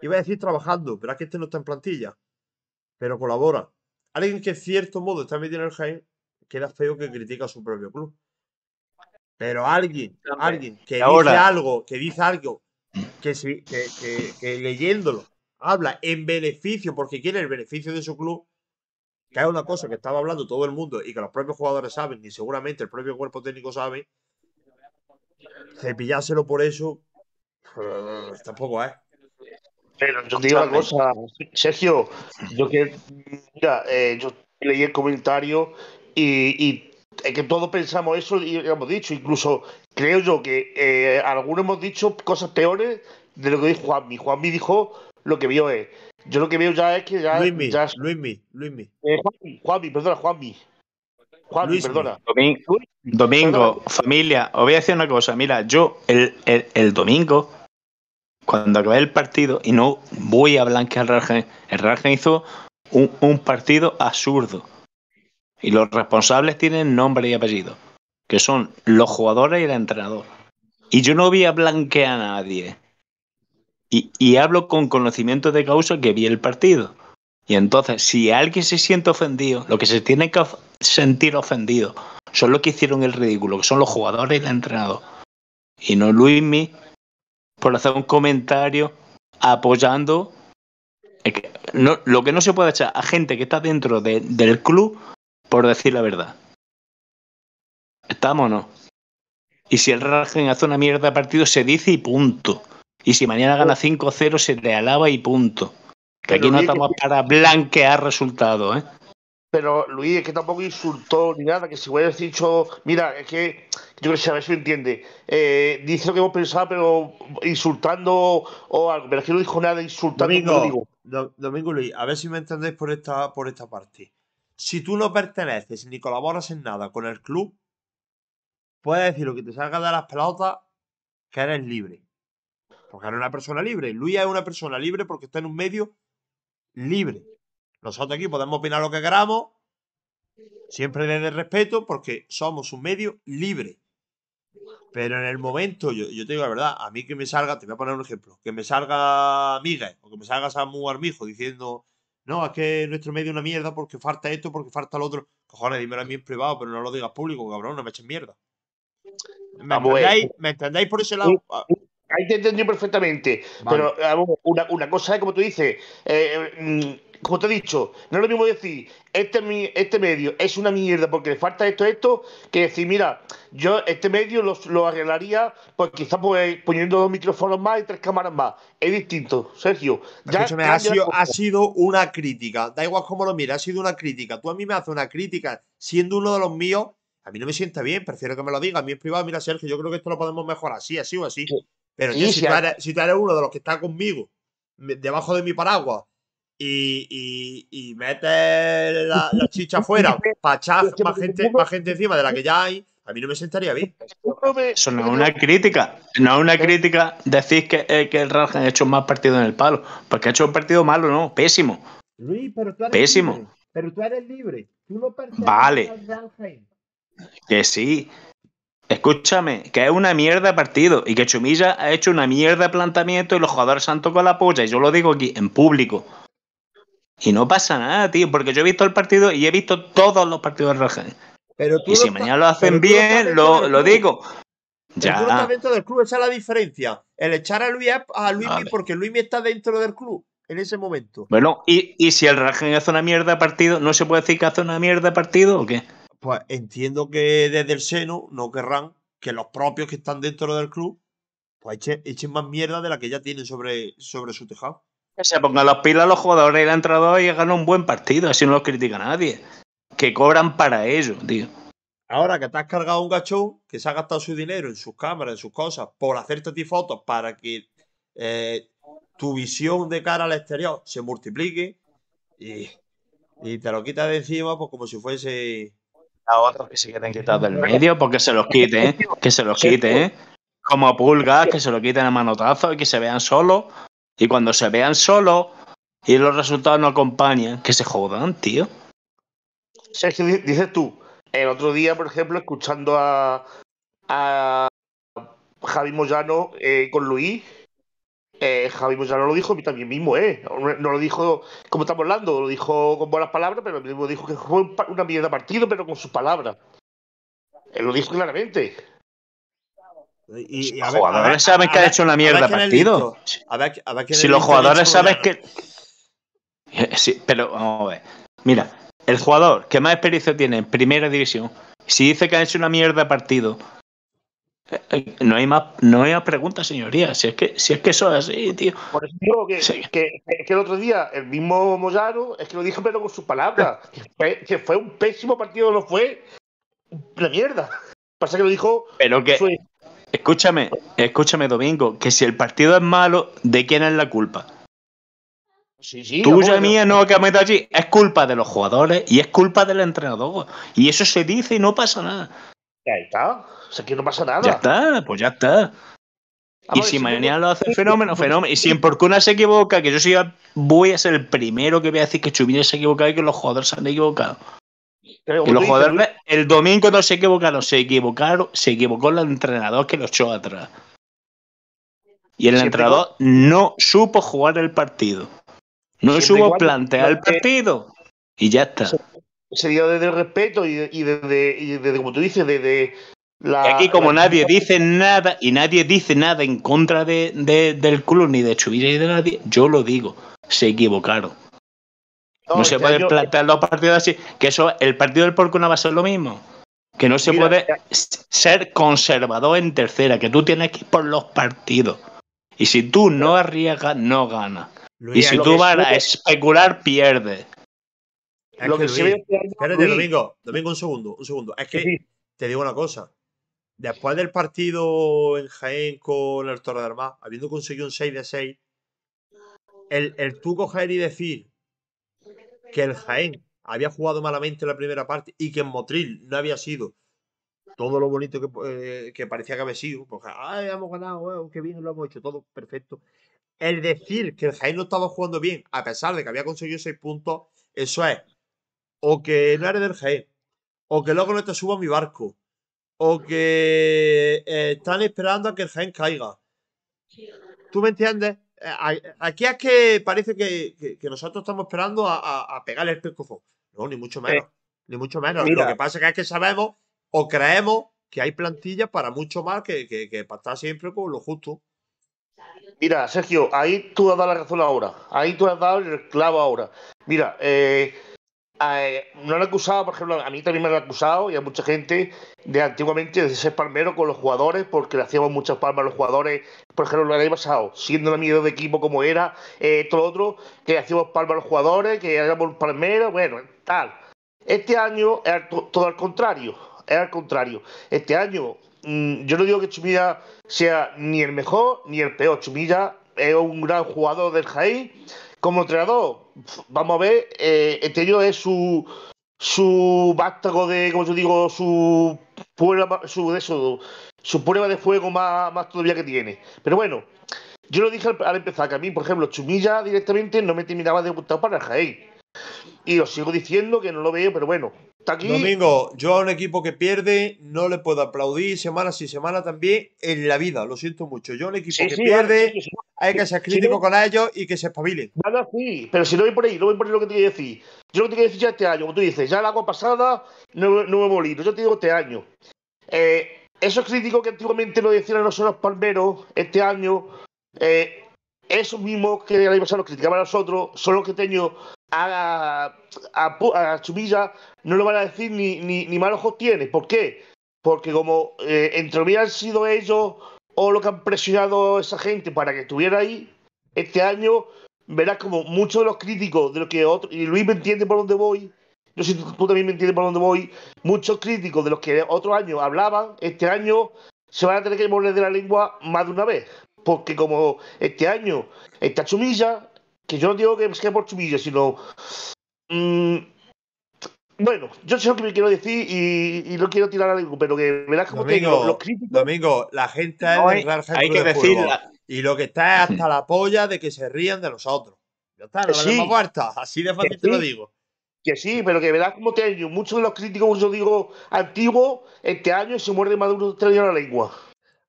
iba a decir trabajando, pero es que este no está en plantilla, pero colabora. Alguien que en cierto modo está metido en el Jaén, queda feo que critica a su propio club. Pero alguien, alguien que Ahora. dice algo, que dice algo, que, que leyéndolo habla en beneficio, porque quiere el beneficio de su club, que es una cosa que estaba hablando todo el mundo y que los propios jugadores saben y seguramente el propio cuerpo técnico sabe, cepillárselo por eso tampoco es. ¿eh? Pero yo digo una cosa, Sergio, yo que, eh, yo leí el comentario y, es que todos pensamos eso y lo hemos dicho, incluso creo yo que eh, algunos hemos dicho cosas peores de lo que dijo Juanmi. Juanmi dijo lo que vio es, yo lo que veo ya es que ya. Luismi, Luismi, Luismi. Eh, Juanmi, perdona, Juanmi. Juanmi, perdona. Domingo, familia, os voy a decir una cosa. Mira, yo el, domingo, cuando acabé el partido, y no voy a blanquear al Rajen, el Rajen hizo un, un partido absurdo. Y los responsables tienen nombre y apellido, que son los jugadores y el entrenador. Y yo no voy a blanquear a nadie. Y, hablo con conocimiento de causa que vi el partido. Y entonces, si alguien se siente ofendido, lo que se tiene que sentir ofendido son los que hicieron el ridículo, que son los jugadores y el entrenador. Y no Luismi por hacer un comentario apoyando lo que no se puede echar a gente que está dentro del club por decir la verdad. ¿Estamos o no? Y si el ragen hace una mierda de partido, se dice y punto. Y si mañana gana 5-0, se le alaba y punto. Que aquí no estamos para blanquear resultados, ¿eh? Pero Luis, es que tampoco insultó ni nada, que si hubieras dicho, mira, es que yo que sé a ver si me entiende. Eh, dice lo que hemos pensado, pero insultando o algo, pero es que no dijo nada insultando. Domingo, digo. Domingo Luis, a ver si me entendéis por esta, por esta parte. Si tú no perteneces ni colaboras en nada con el club, puedes decir lo que te salga de las pelotas, que eres libre porque era una persona libre. Luis es una persona libre porque está en un medio libre. Nosotros aquí podemos opinar lo que queramos, siempre desde el respeto, porque somos un medio libre. Pero en el momento, yo, yo, te digo la verdad, a mí que me salga, te voy a poner un ejemplo, que me salga Miguel o que me salga Samu Armijo diciendo, no, es que nuestro medio es una mierda porque falta esto, porque falta lo otro. Cojones, dímelo a mí en privado, pero no lo digas público, cabrón, no me eches mierda. ¿Me, entendáis ¿Me entendéis por ese lado? Ah ahí te entendí perfectamente. Pero ah, una, cosa es, como tú dices, eh, mm, como te he dicho, no es lo mismo decir, este, este, medio es una mierda porque le falta esto, esto, que decir, mira, yo este medio lo, arreglaría pues quizá pues, poniendo dos micrófonos más y tres cámaras más. Es distinto, Sergio. Ya ha, sido, ha sido una crítica, da igual cómo lo mira, ha sido una crítica. Tú a mí me haces una crítica siendo uno de los míos a mí no me sienta bien, prefiero que me lo diga. A mí es privado, mira, Sergio, yo creo que esto lo podemos mejorar así, así o así. Pero yo, si, tú eres, uno de los que está conmigo, debajo de mi paraguas, y, y, metes la, chicha afuera para echar más gente, más gente encima de la que ya hay, a mí no me sentaría bien. Eso no es una crítica. No es una crítica decir que, eh, que el Raja ha hecho más partido en el palo. Porque ha hecho un partido malo, no, pésimo. Luis, pero tú eres pésimo. Pero tú eres libre. Tú no vale. que sí, Escúchame, que es una mierda partido y que Chumilla ha hecho una mierda planteamiento y los jugadores se han tocado la polla. Y yo lo digo aquí, en público. Y no pasa nada, tío, porque yo he visto el partido y he visto todos los partidos de Rajen. Pero y si mañana lo hacen bien, lo, digo. Ya. El del club, es la diferencia. El echar a Luis a Luismi porque Luismi está dentro del club en ese momento. Bueno, y, y si el Rajen hace una mierda partido, ¿no se puede decir que hace una mierda partido o qué? pues entiendo que desde el seno no querrán que los propios que están dentro del club pues echen, más mierda de la que ya tienen sobre, sobre su tejado. Que se pongan las pilas los jugadores y la entrada y hagan un buen partido, así no los critica nadie. Que cobran para ello, tío. Ahora que te has cargado un gachón que se ha gastado su dinero en sus cámaras, en sus cosas, por hacerte ti fotos para que eh, tu visión de cara al exterior se multiplique y, y te lo quitas de encima, pues como si fuese a otros que se queden quitar del medio, porque se los quite ¿eh? que se los quite ¿eh? como pulgas, que se lo quiten a manotazo y que se vean solo Y cuando se vean solo y los resultados no acompañan, que se jodan, tío. Sergio, dices tú, el otro día, por ejemplo, escuchando a, a Javi Moyano eh, con Luis, eh, Javi no lo dijo también mismo, ¿eh? No lo dijo como estamos hablando, lo dijo con buenas palabras, pero mismo dijo que fue una mierda partido, pero con sus palabras. Él lo dijo claramente. Y, los jugadores saben que ha hecho una mierda partido. si los jugadores saben que. Sí, pero vamos a ver. Mira, el jugador que más experiencia tiene en primera división, si dice que ha hecho una mierda partido, no hay más, no hay preguntas, señoría. Si es que, si es que eso es así, tío. Por eso que, el otro día el mismo Moyano es que lo dijo pero con sus palabras. Que fue, un pésimo partido, lo fue la mierda. Pasa que lo dijo. Pero que. Escúchame, escúchame, Domingo, que si el partido es malo, ¿de quién es la culpa? Sí, sí, mía, no, que allí. Es culpa de los jugadores y es culpa del entrenador. Y eso se dice y no pasa nada. Ahí está. O sea, aquí no pasa nada. Ya está, pues ya está. y si mañana lo hace fenómeno, fenómeno. Y si en Porcuna se equivoca, que yo soy. voy a ser el primero que voy a decir que Chubines se ha equivocado y que los jugadores se han equivocado. los jugadores, el domingo no se equivocaron, se equivocaron, se equivocó el entrenador que lo echó atrás. Y el entrenador no supo jugar el partido. No supo plantear el partido. Y ya está sería desde el respeto y, desde, como tú dices, desde la... aquí como nadie dice nada y nadie dice nada en contra de, del club ni de Chubilla ni de nadie, yo lo digo, se equivocaron. No, se puede plantear los partidos así, que eso, el partido del Porco no va a ser lo mismo. Que no se puede ser conservador en tercera, que tú tienes que ir por los partidos. Y si tú no arriesgas, no ganas. y si tú vas a especular, pierdes lo que, este Domingo, un segundo, un segundo. Es que te digo una cosa. Después del partido en Jaén con el Torre de Armas, habiendo conseguido un 6 de 6, el, el tú coger y decir que el Jaén había jugado malamente la primera parte y que en Motril no había sido todo lo bonito que, eh, parecía que había sido, porque Ay, hemos ganado, eh, oh, qué bien lo hemos hecho, todo perfecto. El decir que el Jaén no estaba jugando bien, a pesar de que había conseguido seis puntos, eso es o que no eres del Jaén, o que luego no te subo a mi barco, o que eh, están esperando a que el Jaén caiga. ¿Tú me entiendes? Eh, aquí es que parece que, nosotros estamos esperando a, a, pegarle el pescozo. No, ni mucho menos. ni mucho menos. Lo que pasa es que, es que sabemos o creemos que hay plantillas para mucho más que, que, que para estar siempre con lo justo. Mira, Sergio, ahí tú has dado la razón ahora. Ahí tú has dado el clavo ahora. Mira, eh, eh, no han acusado, por ejemplo, a mí también me han acusado y a mucha gente de antiguamente de ser palmero con los jugadores, porque le hacíamos muchas palmas a los jugadores, por ejemplo, lo año pasado, siendo la miedo de equipo como era, eh, todo otro, que le hacíamos palmas a los jugadores, que éramos palmeros, bueno, tal. Este año es todo al contrario, era al contrario. Este año, mm, yo no digo que Chumilla sea ni el mejor ni el peor, Chumilla es un gran jugador del Jaén como entrenador, vamos a ver, este eh, año es su, su vástago de, como yo digo, su prueba, su, de prueba de fuego más, más todavía que tiene. Pero bueno, yo lo dije al, empezar, que a mí, por ejemplo, Chumilla directamente no me terminaba de gustar para el Y os sigo diciendo que no lo veo, pero bueno, Domingo, yo a un equipo que pierde no le puedo aplaudir semana sí, semana también en la vida. Lo siento mucho. Yo a un equipo que pierde hay que ser crítico con ellos y que se espabilen. Nada, pero si no voy por ahí, no voy por lo que te quiero decir. Yo lo que te quiero decir ya este año, como tú dices, ya la agua pasada no, no me molido. Yo te digo este año. Eh, esos críticos que antiguamente lo decían a nosotros palmeros este año, eh, esos mismos que el año pasado nos criticaban a nosotros, son los que teño este a, a, Chumilla no lo van a decir ni, ni, mal ojos tiene. ¿Por qué? Porque como eh, entre entre han sido ellos o lo que han presionado esa gente para que estuviera ahí, este año verás como muchos de los críticos de lo que otro, y Luis me entiende por dónde voy, yo tú también me entiendes por dónde voy, muchos críticos de los que otro año hablaban, este año se van a tener que morir de la lengua más de una vez. Porque como este año está Chumilla, que yo no digo que por chubillo, sino... Mm, bueno, yo sé lo que me quiero decir y, no quiero tirar algo, pero que verás como Domingo, te los críticos... Domingo, la gente hay, que de decirla. Y lo que está es hasta la polla de que se rían de nosotros. Ya está, no sí, cuarta, Así de fácil te lo digo. Que sí, pero que verás como te digo, muchos de los críticos, yo digo, antiguos, este año se muerde más de la lengua.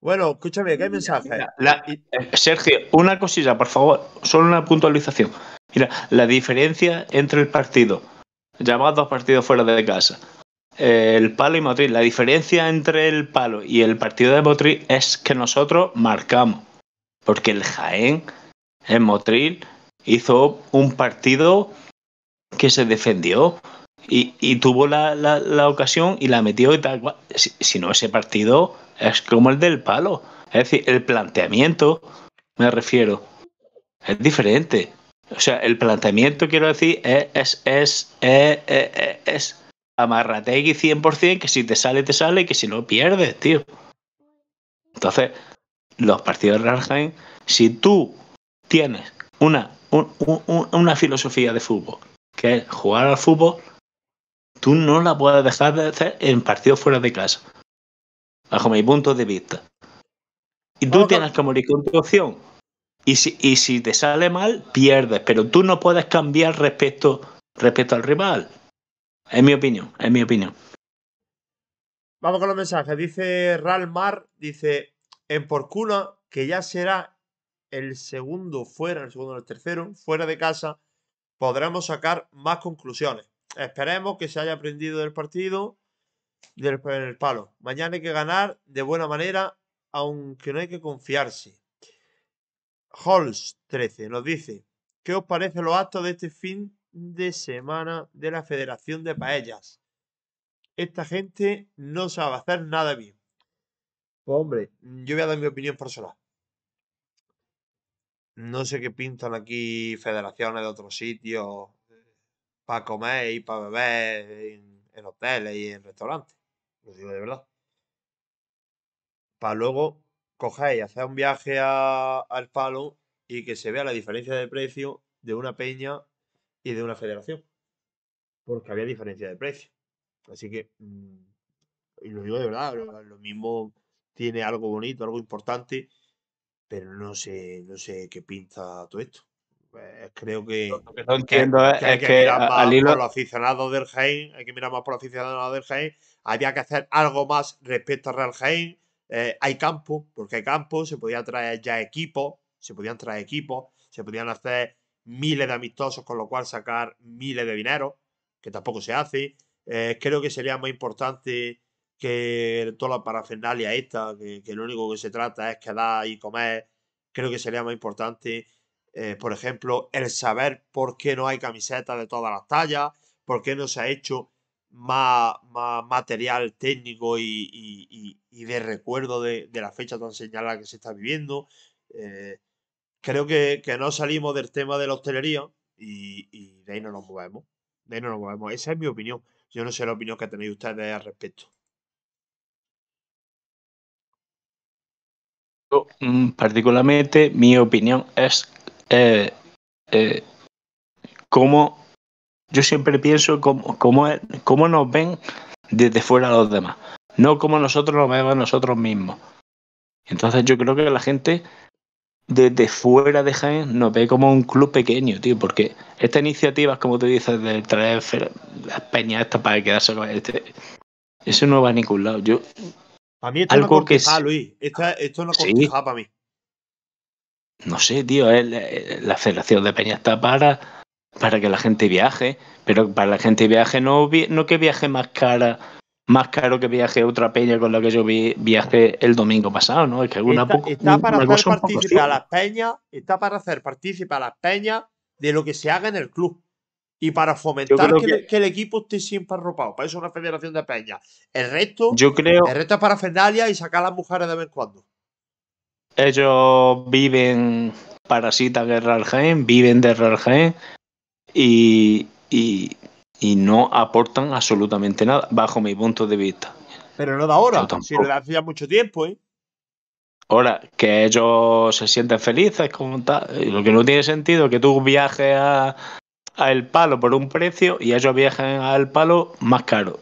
Bueno, escúchame, ¿qué mensaje? Eh, Sergio, una cosilla, por favor, solo una puntualización. Mira, la diferencia entre el partido, llamado dos partidos fuera de casa, eh, el palo y Motriz, la diferencia entre el palo y el partido de Motril es que nosotros marcamos. Porque el Jaén, en Motril, hizo un partido que se defendió, y, tuvo la, ocasión y la metió y tal. Si, no, ese partido es como el del palo. Es decir, el planteamiento, me refiero, es diferente. O sea, el planteamiento, quiero decir, es, es, es, es, es, 100%, que si te sale, te sale, y que si no, pierdes, tío. Entonces, los partidos de si tú tienes una, una filosofía de fútbol, que es jugar al fútbol, tú no la puedes dejar de hacer en partidos fuera de casa. Bajo mi punto de vista. Y tú tienes que morir con tu opción. Y si, y si te sale mal, pierdes. Pero tú no puedes cambiar respecto, respecto al rival. Es mi opinión, es mi opinión. Vamos con los mensajes. Dice Ralmar, dice, en Porcuna, que ya será el segundo fuera, el segundo o el tercero, fuera de casa, podremos sacar más conclusiones esperemos que se haya aprendido del partido del, el palo. Mañana hay que ganar de buena manera, aunque no hay que confiarse. Halls 13 nos dice, ¿qué os parece los actos de este fin de semana de la Federación de Paellas? Esta gente no sabe hacer nada bien. Pues hombre, yo voy a dar mi opinión personal. No sé qué pintan aquí federaciones de otros sitios para comer y para beber en, hoteles y en restaurantes. Lo digo de verdad. Para luego coger y hacer un viaje al palo y que se vea la diferencia de precio de una peña y de una federación. Porque había diferencia de precio. Así que, mm, y lo digo de verdad, mm. lo, mismo tiene algo bonito, algo importante, pero no sé, no sé qué pinta todo esto. Pues, creo que. entiendo es hay que, mirar más por los aficionados del Jaén, hay que mirar más por los aficionados del Jaén. Había que hacer algo más respecto al Real Jaén. Eh, hay campo, porque hay campo, se podía traer ya equipos, se podían traer equipos, se podían hacer miles de amistosos, con lo cual sacar miles de dinero, que tampoco se hace. Eh, creo que sería más importante que toda la parafernalia esta, que, que lo único que se trata es quedar y comer, creo que sería más importante eh, por ejemplo, el saber por qué no hay camisetas de todas las tallas, por qué no se ha hecho más, material técnico y, de recuerdo de, la fecha tan señalada que se está viviendo. Eh, creo que, no salimos del tema de la hostelería y, y, de ahí no nos movemos. De ahí no nos movemos. Esa es mi opinión. Yo no sé la opinión que tenéis ustedes al respecto. Mm, particularmente mi opinión es eh, eh, como yo siempre pienso como cómo, nos ven desde fuera los demás, no como nosotros nos vemos nosotros mismos. Entonces yo creo que la gente desde fuera de Jaén nos ve como un club pequeño, tío, porque esta iniciativa como tú dices, de traer las peñas estas para quedarse con este, eso no va a ningún lado. Yo, a mí esto algo no que... esto no para mí no sé, tío, la Federación de Peña está para, para que la gente viaje, pero para la gente viaje no, no que viaje más cara. Más caro que viaje otra peña con la que yo vi, viaje el domingo pasado, ¿no? Es que alguna está, está para hacer partícipe a las peñas, está para hacer partícipe a las peñas de lo que se haga en el club y para fomentar que, el equipo esté siempre arropado. Para eso es una federación de Peña. El resto, yo creo... el resto es para Fernalia y sacar a las mujeres de vez en cuando. Ellos viven, parasitas de Ralgen, viven de Ralgen y, y, no aportan absolutamente nada, bajo mi punto de vista. Pero no da ahora, si lo hacía mucho tiempo, ¿eh? Ahora, que ellos se sienten felices, como Lo que no tiene sentido es que tú viajes a, Palo por un precio y ellos viajen al Palo más caro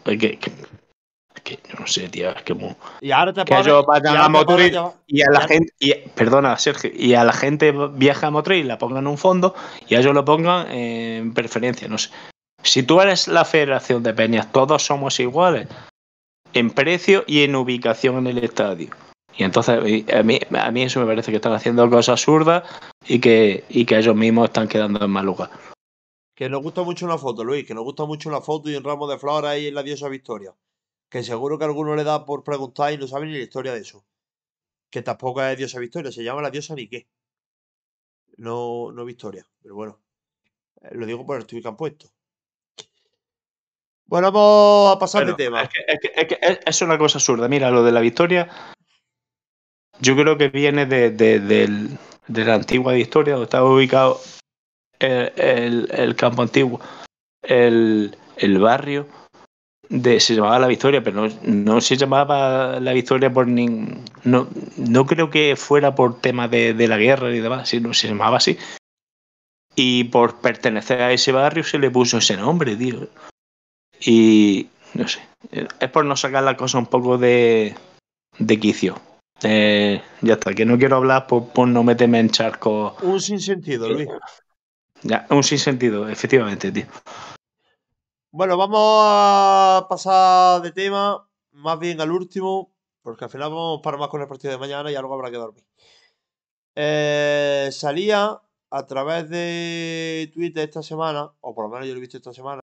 que no sé, tío, es que Y ahora te que ellos a y a la gente, y, perdona, Sergio, y a la gente viaja a y la pongan en un fondo y a ellos lo pongan en preferencia, no sé. Si tú eres la Federación de Peñas, todos somos iguales en precio y en ubicación en el estadio. Y entonces a mí, a mí eso me parece que están haciendo cosas absurdas y que, que ellos mismos están quedando en mal lugar. Que nos gusta mucho una foto, Luis, que nos gusta mucho una foto y un ramo de flores ahí en la diosa Victoria que seguro que alguno le da por preguntar y no sabe ni la historia de eso. Que tampoco es diosa Victoria, se llama la diosa Niqué. No, no Victoria, pero bueno. Eh, lo digo por el estudio que han puesto. Bueno, vamos a pasar de tema. Es una cosa absurda. Mira, lo de la Victoria, yo creo que viene de, de la antigua Victoria, donde estaba ubicado el, el, campo antiguo, el, el barrio se llamaba La Victoria, pero no, se llamaba La Victoria por ningún... No, no creo que fuera por tema de, la guerra y demás, sino se llamaba así. Y por pertenecer a ese barrio se le puso ese nombre, tío. Y no sé, es por no sacar la cosa un poco de, quicio. Eh, ya está, que no quiero hablar por, no meterme en charco Un sinsentido, Luis. Ya, un sinsentido, efectivamente, tío. Bueno, vamos a pasar de tema, más bien al último, porque al final vamos para más con el partido de mañana y algo habrá que dormir. Eh, salía a través de Twitter esta semana, o por lo menos yo lo he visto esta semana,